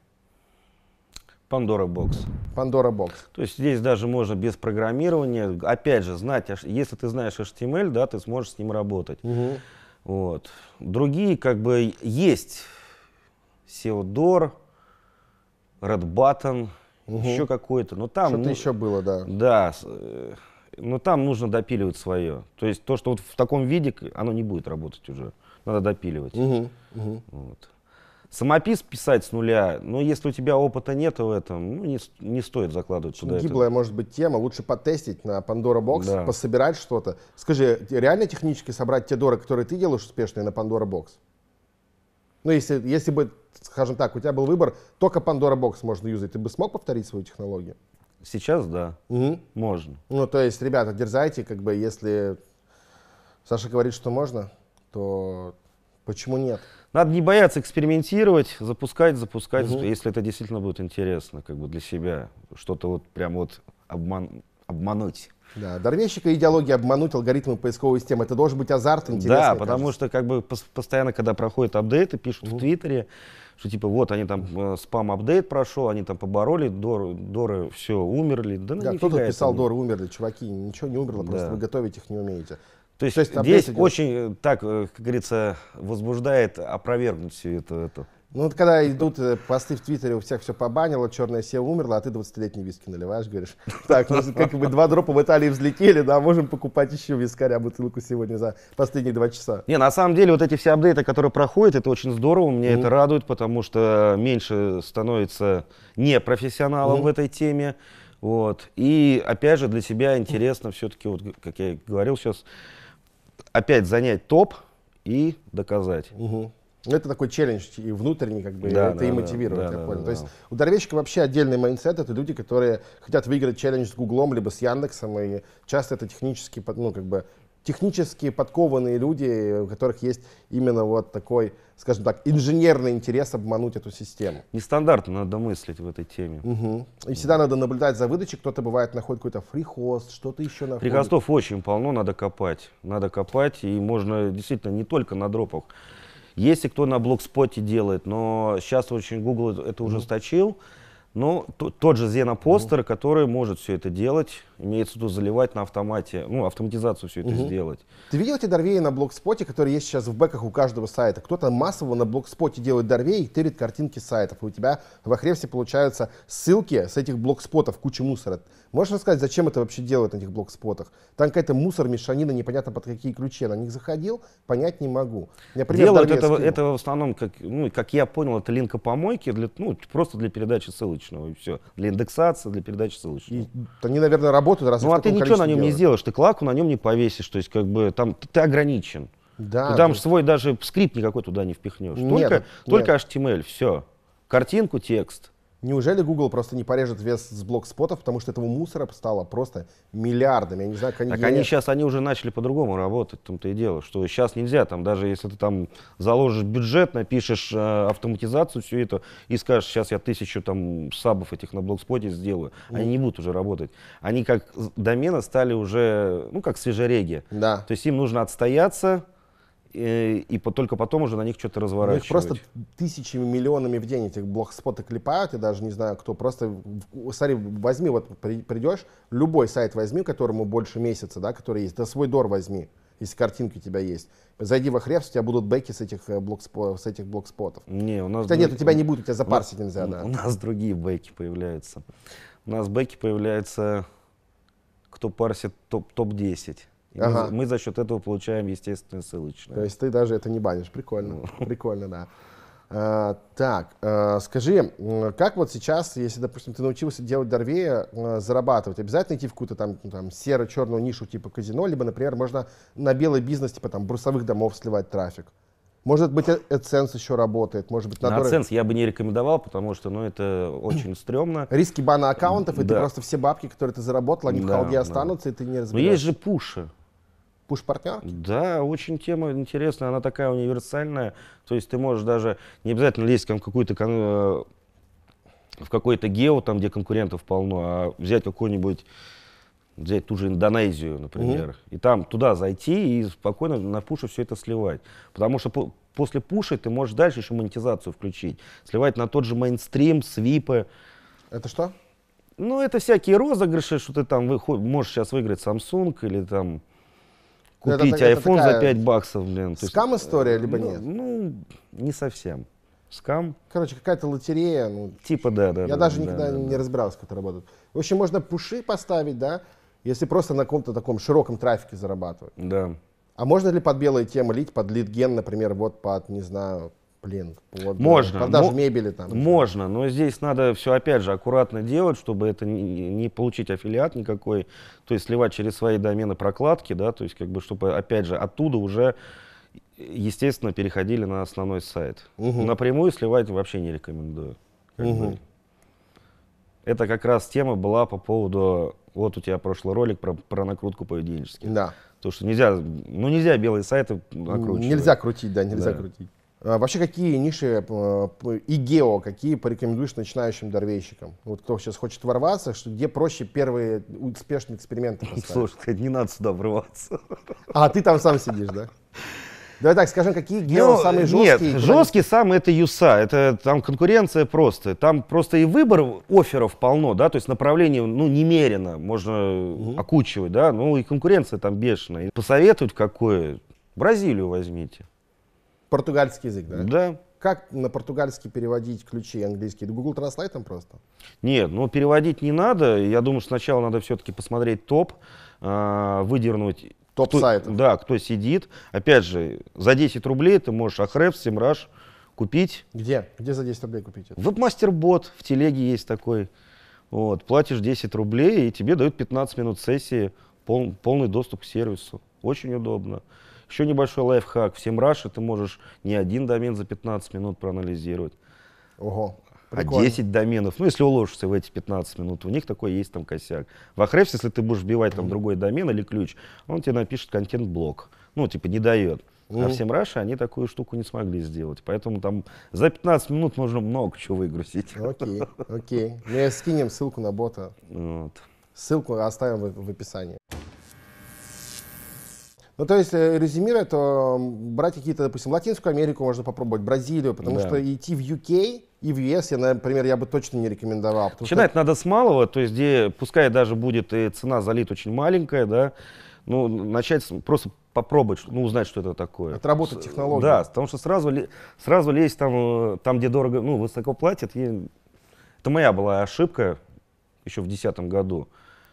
Speaker 1: Пандора бокс. Пандора бокс. То есть здесь даже можно без программирования, опять же, знать, если ты знаешь HTML, да, ты сможешь с ним работать. Угу. Вот. Другие как бы есть SEODOR, Red Button, угу. еще какой-то, но там... Что-то ну, еще было, да. Да, э, но там нужно допиливать свое. То есть то, что вот в таком виде, оно не будет работать уже. Надо допиливать. Угу, угу. Вот. Самопис писать с нуля, но если у тебя опыта нет в этом, ну, не, не стоит закладывать сюда. Гиблая
Speaker 2: это. может быть тема, лучше потестить на Pandora Box, да.
Speaker 1: пособирать что-то. Скажи,
Speaker 2: реально технически собрать те доры, которые ты делаешь успешные на Pandora Box? Ну, если, если бы, скажем так, у тебя был выбор, только Pandora Box можно юзать, ты бы смог повторить свою технологию? Сейчас да. Угу. Можно. Ну, то есть, ребята, дерзайте, как бы, если
Speaker 1: Саша говорит, что можно, то почему нет? Надо не бояться экспериментировать, запускать, запускать, угу. если это действительно будет интересно, как бы для себя. Что-то вот прям вот обман, обмануть. Да, дорвещика идеологии обмануть алгоритмы
Speaker 2: поисковой системы. Это должен быть азарт интересный. Да, потому кажется.
Speaker 1: что как бы постоянно, когда проходят апдейты, пишут угу. в Твиттере, что типа вот они там э, спам-апдейт прошел, они там побороли, дор, доры все умерли. Да, ну, да кто-то писал, это... доры
Speaker 2: умерли, чуваки, ничего не умерло, да. просто вы
Speaker 1: готовить их не умеете. То есть, То есть здесь идет... очень, э, так, э, как говорится, возбуждает опровергнуть все это. это.
Speaker 2: Ну вот когда идут э, посты в Твиттере, у всех все побанило, черная сева умерла, а ты 20-летний виски наливаешь, говоришь,
Speaker 1: так, ну как бы
Speaker 2: два дропа в Италии взлетели, да, можем покупать еще вискаря бутылку сегодня за последние два часа.
Speaker 1: Не, на самом деле вот эти все апдейты, которые проходят, это очень здорово, мне mm. это радует, потому что меньше становится непрофессионалом mm. в этой теме. Вот. И опять же для себя интересно все-таки, вот, как я говорил сейчас, опять занять топ и доказать. Угу. Ну, это такой челлендж
Speaker 2: и внутренний, как бы, да, это да, и мотивирует, да, я да, понял. Да, То да. есть у дровещика вообще отдельный майндсет, это люди, которые хотят выиграть челлендж с Гуглом, либо с Яндексом, и часто это технически, ну, как бы, технически подкованные люди, у которых есть именно вот такой, скажем так, инженерный
Speaker 1: интерес обмануть эту систему. Нестандартно надо мыслить в этой теме. Угу.
Speaker 2: И всегда надо наблюдать за выдачей. Кто-то бывает находит какой-то фрихост, что-то еще находит. Фрихостов
Speaker 1: очень полно, надо копать. Надо копать, и можно действительно не только на дропах. Если кто на блокспоте делает, но сейчас очень Google это уже ужесточил. Ну. Но тот же Зенопостер, mm который может все это делать, имеется в виду заливать на автомате, ну, автоматизацию все это mm сделать.
Speaker 2: Ты видел эти дорвеи на блокспоте, которые есть сейчас в бэках у каждого сайта? Кто-то массово на блокспоте делает дорвей и тырит картинки сайтов. И у тебя в Ахревсе получаются ссылки с этих блокспотов, куча мусора. Можешь рассказать, зачем это вообще делают на этих блокспотах? Там какая-то мусор, мешанина, непонятно под какие ключи. на них заходил, понять не могу. делают это, это
Speaker 1: в основном, как, ну, как я понял, это линка помойки для, ну, просто для передачи ссылочного и все. Для индексации, для передачи ссылочного. И, они, наверное, работают раз Ну, а ты ничего на нем делают. не сделаешь, ты клаку на нем не повесишь, то есть как бы там ты ограничен.
Speaker 2: Да, ты там есть...
Speaker 1: свой даже скрипт никакой туда не впихнешь. Нет, только, нет. только HTML, все. Картинку, текст. Неужели Google просто не порежет вес с блокспотов,
Speaker 2: потому что этого мусора стало просто миллиардами? Я не знаю, как они... Так они сейчас,
Speaker 1: они уже начали по-другому работать, в том-то и дело, что сейчас нельзя, там даже если ты там заложишь бюджет, напишешь э, автоматизацию, все это, и скажешь, сейчас я тысячу там сабов этих на блокспоте сделаю, mm. они не будут уже работать. Они как домена стали уже, ну, как свежереги. Да. То есть им нужно отстояться, Э, и, по, только потом уже на них что-то разворачивать. Их просто
Speaker 2: тысячами, миллионами в день этих блогспоты клепают, и даже не знаю кто. Просто, смотри, возьми, вот придешь, любой сайт возьми, которому больше месяца, да, который есть, да свой дор возьми, если картинки у тебя есть. Зайди во хребс, у тебя будут бэки с этих, э, блокспо, с этих блокспотов.
Speaker 1: Не, у нас... Хотя нет, у тебя не будет, у тебя запарсить нельзя, да. У нас другие бэки появляются. У нас бэки появляются, кто парсит топ-10. топ 10 ага. мы, мы за счет этого получаем, естественные ссылочные.
Speaker 2: То есть ты даже это не банишь. Прикольно. Ну. Прикольно, да. А, так, э, скажи, как вот сейчас, если, допустим, ты научился делать дорвее э, зарабатывать, обязательно идти в какую-то там, ну, там серо-черную нишу типа казино, либо, например, можно на белый бизнес, типа там брусовых домов сливать трафик? Может быть, э, AdSense еще работает, может быть, на На AdSense
Speaker 1: я бы не рекомендовал, потому что, ну, это очень стрёмно. Риски бана аккаунтов, и да. ты просто
Speaker 2: все бабки, которые ты заработал, они да, в халде останутся, и ты не разберешься. Но есть же
Speaker 1: пуши пуш партнер Да, очень тема интересная, она такая универсальная. То есть ты можешь даже, не обязательно лезть там, какую-то кон... Э, в какой-то гео, там, где конкурентов полно, а взять какую нибудь взять ту же Индонезию, например, угу. и там туда зайти и спокойно на пуше все это сливать. Потому что по после пуши ты можешь дальше еще монетизацию включить, сливать на тот же мейнстрим, свипы. Это что? Ну, это всякие розыгрыши, что ты там можешь сейчас выиграть Samsung или там
Speaker 2: купить это, это iPhone за 5 баксов,
Speaker 1: блин. Скам история, либо ну, нет? Ну, не совсем.
Speaker 2: Скам. Короче, какая-то лотерея. Ну,
Speaker 1: типа, да, да. Я да, даже да, никогда да, не да.
Speaker 2: разбирался, как это работает. В общем, можно пуши поставить, да, если просто на каком-то таком широком трафике зарабатывать. Да. А можно ли под белые темы лить, под литген, например, вот под, не знаю, Блин, вот, можно. Продажу мебели там.
Speaker 1: Можно, но здесь надо все опять же аккуратно делать, чтобы это не, не получить аффилиат никакой, то есть сливать через свои домены прокладки, да, то есть как бы чтобы опять же оттуда уже естественно переходили на основной сайт. Угу. Напрямую сливать вообще не рекомендую. Угу. Это как раз тема была по поводу вот у тебя прошлый ролик про, про накрутку поведенческих. Да. То что нельзя, ну нельзя белые сайты накручивать. Нельзя крутить, да, нельзя да. крутить.
Speaker 2: А, вообще, какие ниши э, и гео, какие порекомендуешь начинающим дорвейщикам? Вот кто сейчас хочет ворваться, что, где проще первые успешные эксперименты поставить?
Speaker 1: Слушай, не надо сюда врываться. А,
Speaker 2: ты там сам сидишь, да? Давай так, скажем, какие гео ну, самые жесткие? Нет, жесткие
Speaker 1: самые это ЮСА, это там конкуренция просто. Там просто и выбор оферов полно, да, то есть направлений, ну, немерено можно угу. окучивать, да, ну и конкуренция там бешеная. Посоветовать какое? Бразилию возьмите. Португальский язык, да? Да. Как на
Speaker 2: португальский переводить ключи английские? Google Translate просто?
Speaker 1: Нет, ну переводить не надо. Я думаю, сначала надо все-таки посмотреть топ, а, выдернуть топ-сайтов. Да, кто сидит. Опять же, за 10 рублей ты можешь Ахреб, Симраш купить. Где?
Speaker 2: Где за 10 рублей купить
Speaker 1: это? Вебмастер-бот, в телеге есть такой. Вот, платишь 10 рублей, и тебе дают 15 минут сессии, пол, полный доступ к сервису. Очень удобно. Еще небольшой лайфхак. В SEMrush ты можешь не один домен за 15 минут проанализировать. Ого. А прикольно. А 10 доменов, ну, если уложишься в эти 15 минут, у них такой есть там косяк. В Ahrefs, если ты будешь вбивать там mm. другой домен или ключ, он тебе напишет контент-блок. Ну, типа, не дает. Mm. А ну. в SEMrush они такую штуку не смогли сделать. Поэтому там за 15 минут можно много чего выгрузить. Окей,
Speaker 2: okay, окей. Okay.
Speaker 1: Ну, Мы скинем ссылку на бота. Вот.
Speaker 2: Ссылку оставим в, в описании. Ну, то есть, э, резюмируя, то брать какие-то, допустим, Латинскую Америку можно попробовать, Бразилию, потому да. что идти в UK и в ЕС, я, например, я бы точно не рекомендовал. Начинать
Speaker 1: что... надо с малого, то есть, где, пускай даже будет и цена за очень маленькая, да, ну, начать с, просто попробовать, ну, узнать, что это такое. Отработать технологию. Да, потому что сразу, сразу лезть там, э, там, где дорого, ну, высоко платят, и... это моя была ошибка еще в 2010 году,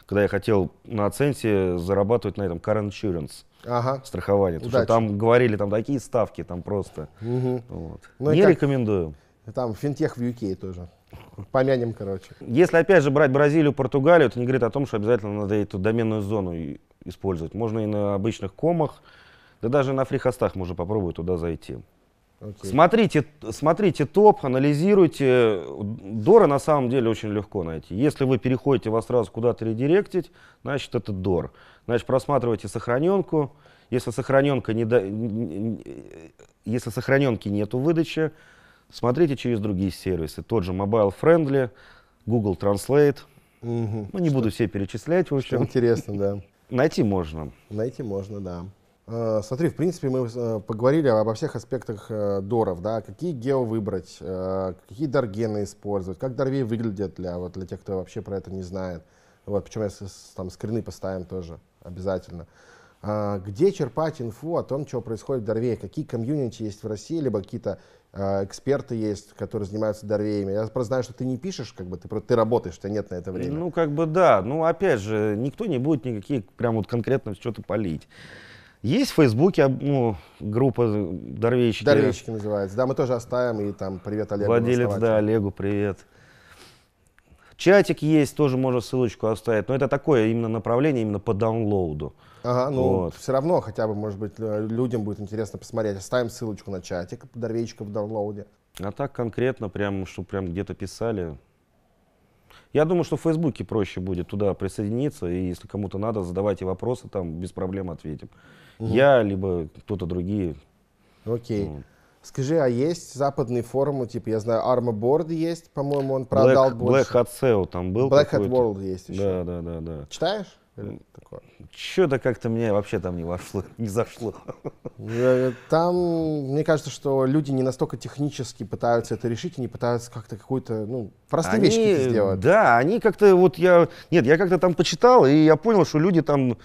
Speaker 1: когда я хотел на оценке зарабатывать на этом car insurance ага. страхование. Потому что там говорили, там такие ставки, там просто. Угу. Вот. Ну, Не как... рекомендую.
Speaker 2: Там финтех в UK тоже. Помянем, короче.
Speaker 1: Если опять же брать Бразилию, Португалию, это не говорит о том, что обязательно надо эту доменную зону использовать. Можно и на обычных комах, да даже на фрихостах можно попробовать туда зайти. Okay. Смотрите, смотрите топ, анализируйте. Доры на самом деле очень легко найти. Если вы переходите, вас сразу куда-то редиректить, значит это дор. Значит, просматривайте сохраненку. Если, сохраненка не до... Если сохраненки нету выдачи, смотрите через другие сервисы. Тот же Mobile Friendly, Google Translate. Угу. Ну, не что, буду все перечислять, в общем. Интересно, да. Найти можно. Найти можно, да.
Speaker 2: Э, смотри, в принципе, мы э, поговорили обо всех аспектах э, доров, да, какие гео выбрать, какие даргены использовать, как дорви выглядят для, вот, для тех, кто вообще про это не знает. Вот, почему я там скрины поставим тоже обязательно. А, где черпать инфу о том, что происходит в Дорвее, какие комьюнити есть в России, либо какие-то а, эксперты есть, которые занимаются дорвеями. Я просто знаю, что ты не пишешь, как бы ты, ты работаешь, у тебя нет на это времени.
Speaker 1: Ну, как бы да. Ну, опять же, никто не будет никакие прям вот конкретно что-то полить. Есть в Фейсбуке ну, группа Дорвейщики. Дорвейщики
Speaker 2: называется. Да, мы тоже оставим. И там
Speaker 1: привет Олегу. Владелец, да, Олегу привет. Чатик есть, тоже можно ссылочку оставить. Но это такое именно направление, именно по даунлоуду. Ага, ну вот.
Speaker 2: все равно хотя бы, может быть, э, людям будет интересно посмотреть. Оставим ссылочку на чатик Дорвечка в даунлоуде.
Speaker 1: А так конкретно, прям, чтобы прям где-то писали. Я думаю, что в Фейсбуке проще будет туда присоединиться, и если кому-то надо, задавайте вопросы, там без проблем ответим. Угу. Я, либо кто-то другие. Окей. Вот.
Speaker 2: Скажи, а есть западные форумы, типа, я знаю, Armaboard есть, по-моему, он продал Black, больше. Black Hat
Speaker 1: SEO там был Black Hat World есть еще. Да, да, да. да. Читаешь? Что-то как-то мне вообще там не вошло, не
Speaker 2: зашло. Э, там, мне кажется, что люди не настолько технически пытаются это решить, они пытаются как-то какую-то, ну,
Speaker 1: простые они, вещи сделать. Да, они как-то вот я... Нет, я как-то там почитал, и я понял, что люди там...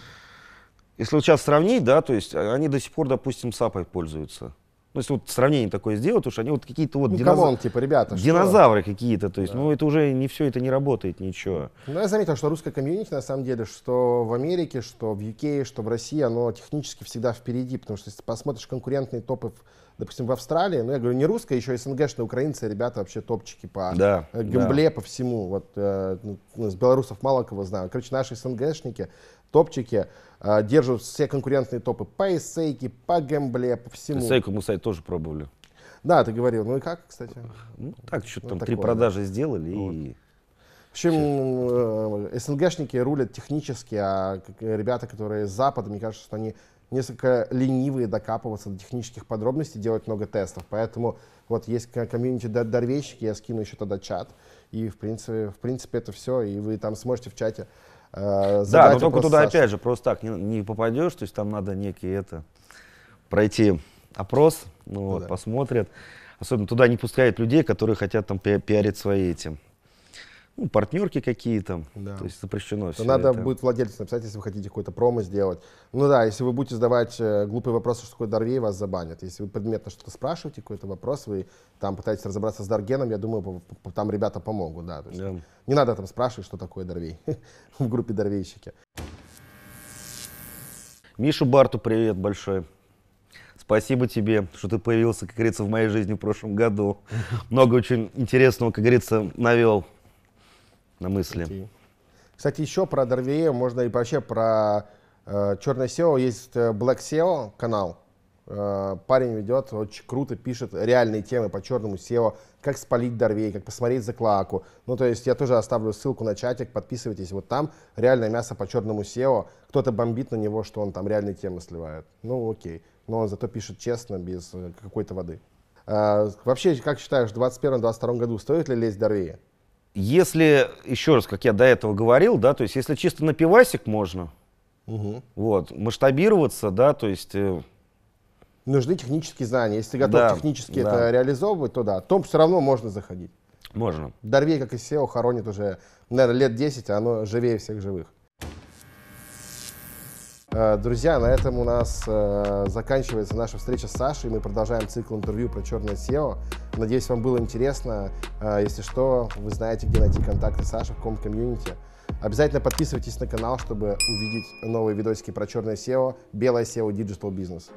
Speaker 1: Если вот сейчас сравнить, да, то есть а, они до сих пор, допустим, САПой пользуются. Ну, если вот сравнение такое сделать, уж они вот какие-то вот ну, динозавры. Камон, типа, ребята, динозавры какие-то, то есть, да. ну, это уже не все, это не работает ничего.
Speaker 2: Ну, я заметил, что русское комьюнити, на самом деле, что в Америке, что в UK, что в России, оно технически всегда впереди, потому что если посмотришь конкурентные топы допустим, в Австралии, ну, я говорю, не русская, еще СНГшные украинцы, ребята вообще топчики по да, гембле, э, да. по всему. Вот э, с ну, ну, белорусов мало кого знаю. Короче, наши СНГшники, топчики. А, держат все конкурентные топы по эссейке, по гэмбле, по всему. Эсейку
Speaker 1: мы, сайт тоже пробовали.
Speaker 2: Да, ты говорил. Ну и как, кстати?
Speaker 1: Ну, так, что-то ну, там три продажи да. сделали вот. и...
Speaker 2: В общем, э, СНГшники рулят технически, а э, ребята, которые с Запада, мне кажется, что они несколько ленивые докапываться до технических подробностей, делать много тестов. Поэтому вот есть комьюнити дорвейщики, я скину еще тогда чат. И, в принципе, в принципе, это все. И вы там сможете в чате э, Да, но только туда, Саша. опять
Speaker 1: же, просто так не, не попадешь, то есть там надо некий это пройти опрос, ну, ну вот, да. посмотрят. Особенно туда не пускают людей, которые хотят там пи пиарить свои эти ну, партнерки какие-то, да. то есть запрещено все Надо это. будет
Speaker 2: владельцу написать, если вы хотите какой-то промо сделать. Ну да, если вы будете задавать э, глупые вопросы, что такое Дорвей, вас забанят. Если вы предметно что-то спрашиваете, какой-то вопрос, вы там пытаетесь разобраться с Даргеном, я думаю, там ребята помогут, да. То есть, да. Не надо там спрашивать, что такое Дорвей в группе Дорвейщики.
Speaker 1: Мишу Барту привет большой. Спасибо тебе, что ты появился, как говорится, в моей жизни в прошлом году. Много очень интересного, как говорится, навел на мысли.
Speaker 2: Кстати, еще про Дорвея можно и вообще про э, черное SEO. Есть Black э, SEO канал. Э, парень ведет, очень круто пишет реальные темы по черному SEO. Как спалить Дорвей, как посмотреть за клаку. Ну, то есть я тоже оставлю ссылку на чатик, подписывайтесь. Вот там реальное мясо по черному SEO. Кто-то бомбит на него, что он там реальные темы сливает. Ну, окей. Но он зато пишет честно, без э, какой-то воды. Э, вообще, как считаешь, в
Speaker 1: 2021-2022 году стоит ли лезть Дорвея? Если, еще раз, как я до этого говорил, да, то есть если чисто на пивасик можно, угу. вот, масштабироваться, да, то есть... Э, Нужны технические знания. Если ты готов да, технически да. это реализовывать, то да. Том все
Speaker 2: равно можно заходить. Можно. Дорвей, как и SEO, хоронит уже, наверное, лет 10, а оно живее всех живых. Э, друзья, на этом у нас э, заканчивается наша встреча с Сашей. Мы продолжаем цикл интервью про черное SEO. Надеюсь, вам было интересно. Э, если что, вы знаете, где найти контакты Саши, в каком комьюнити. Обязательно подписывайтесь на канал, чтобы увидеть новые видосики про черное SEO, белое SEO, диджитал
Speaker 1: бизнес.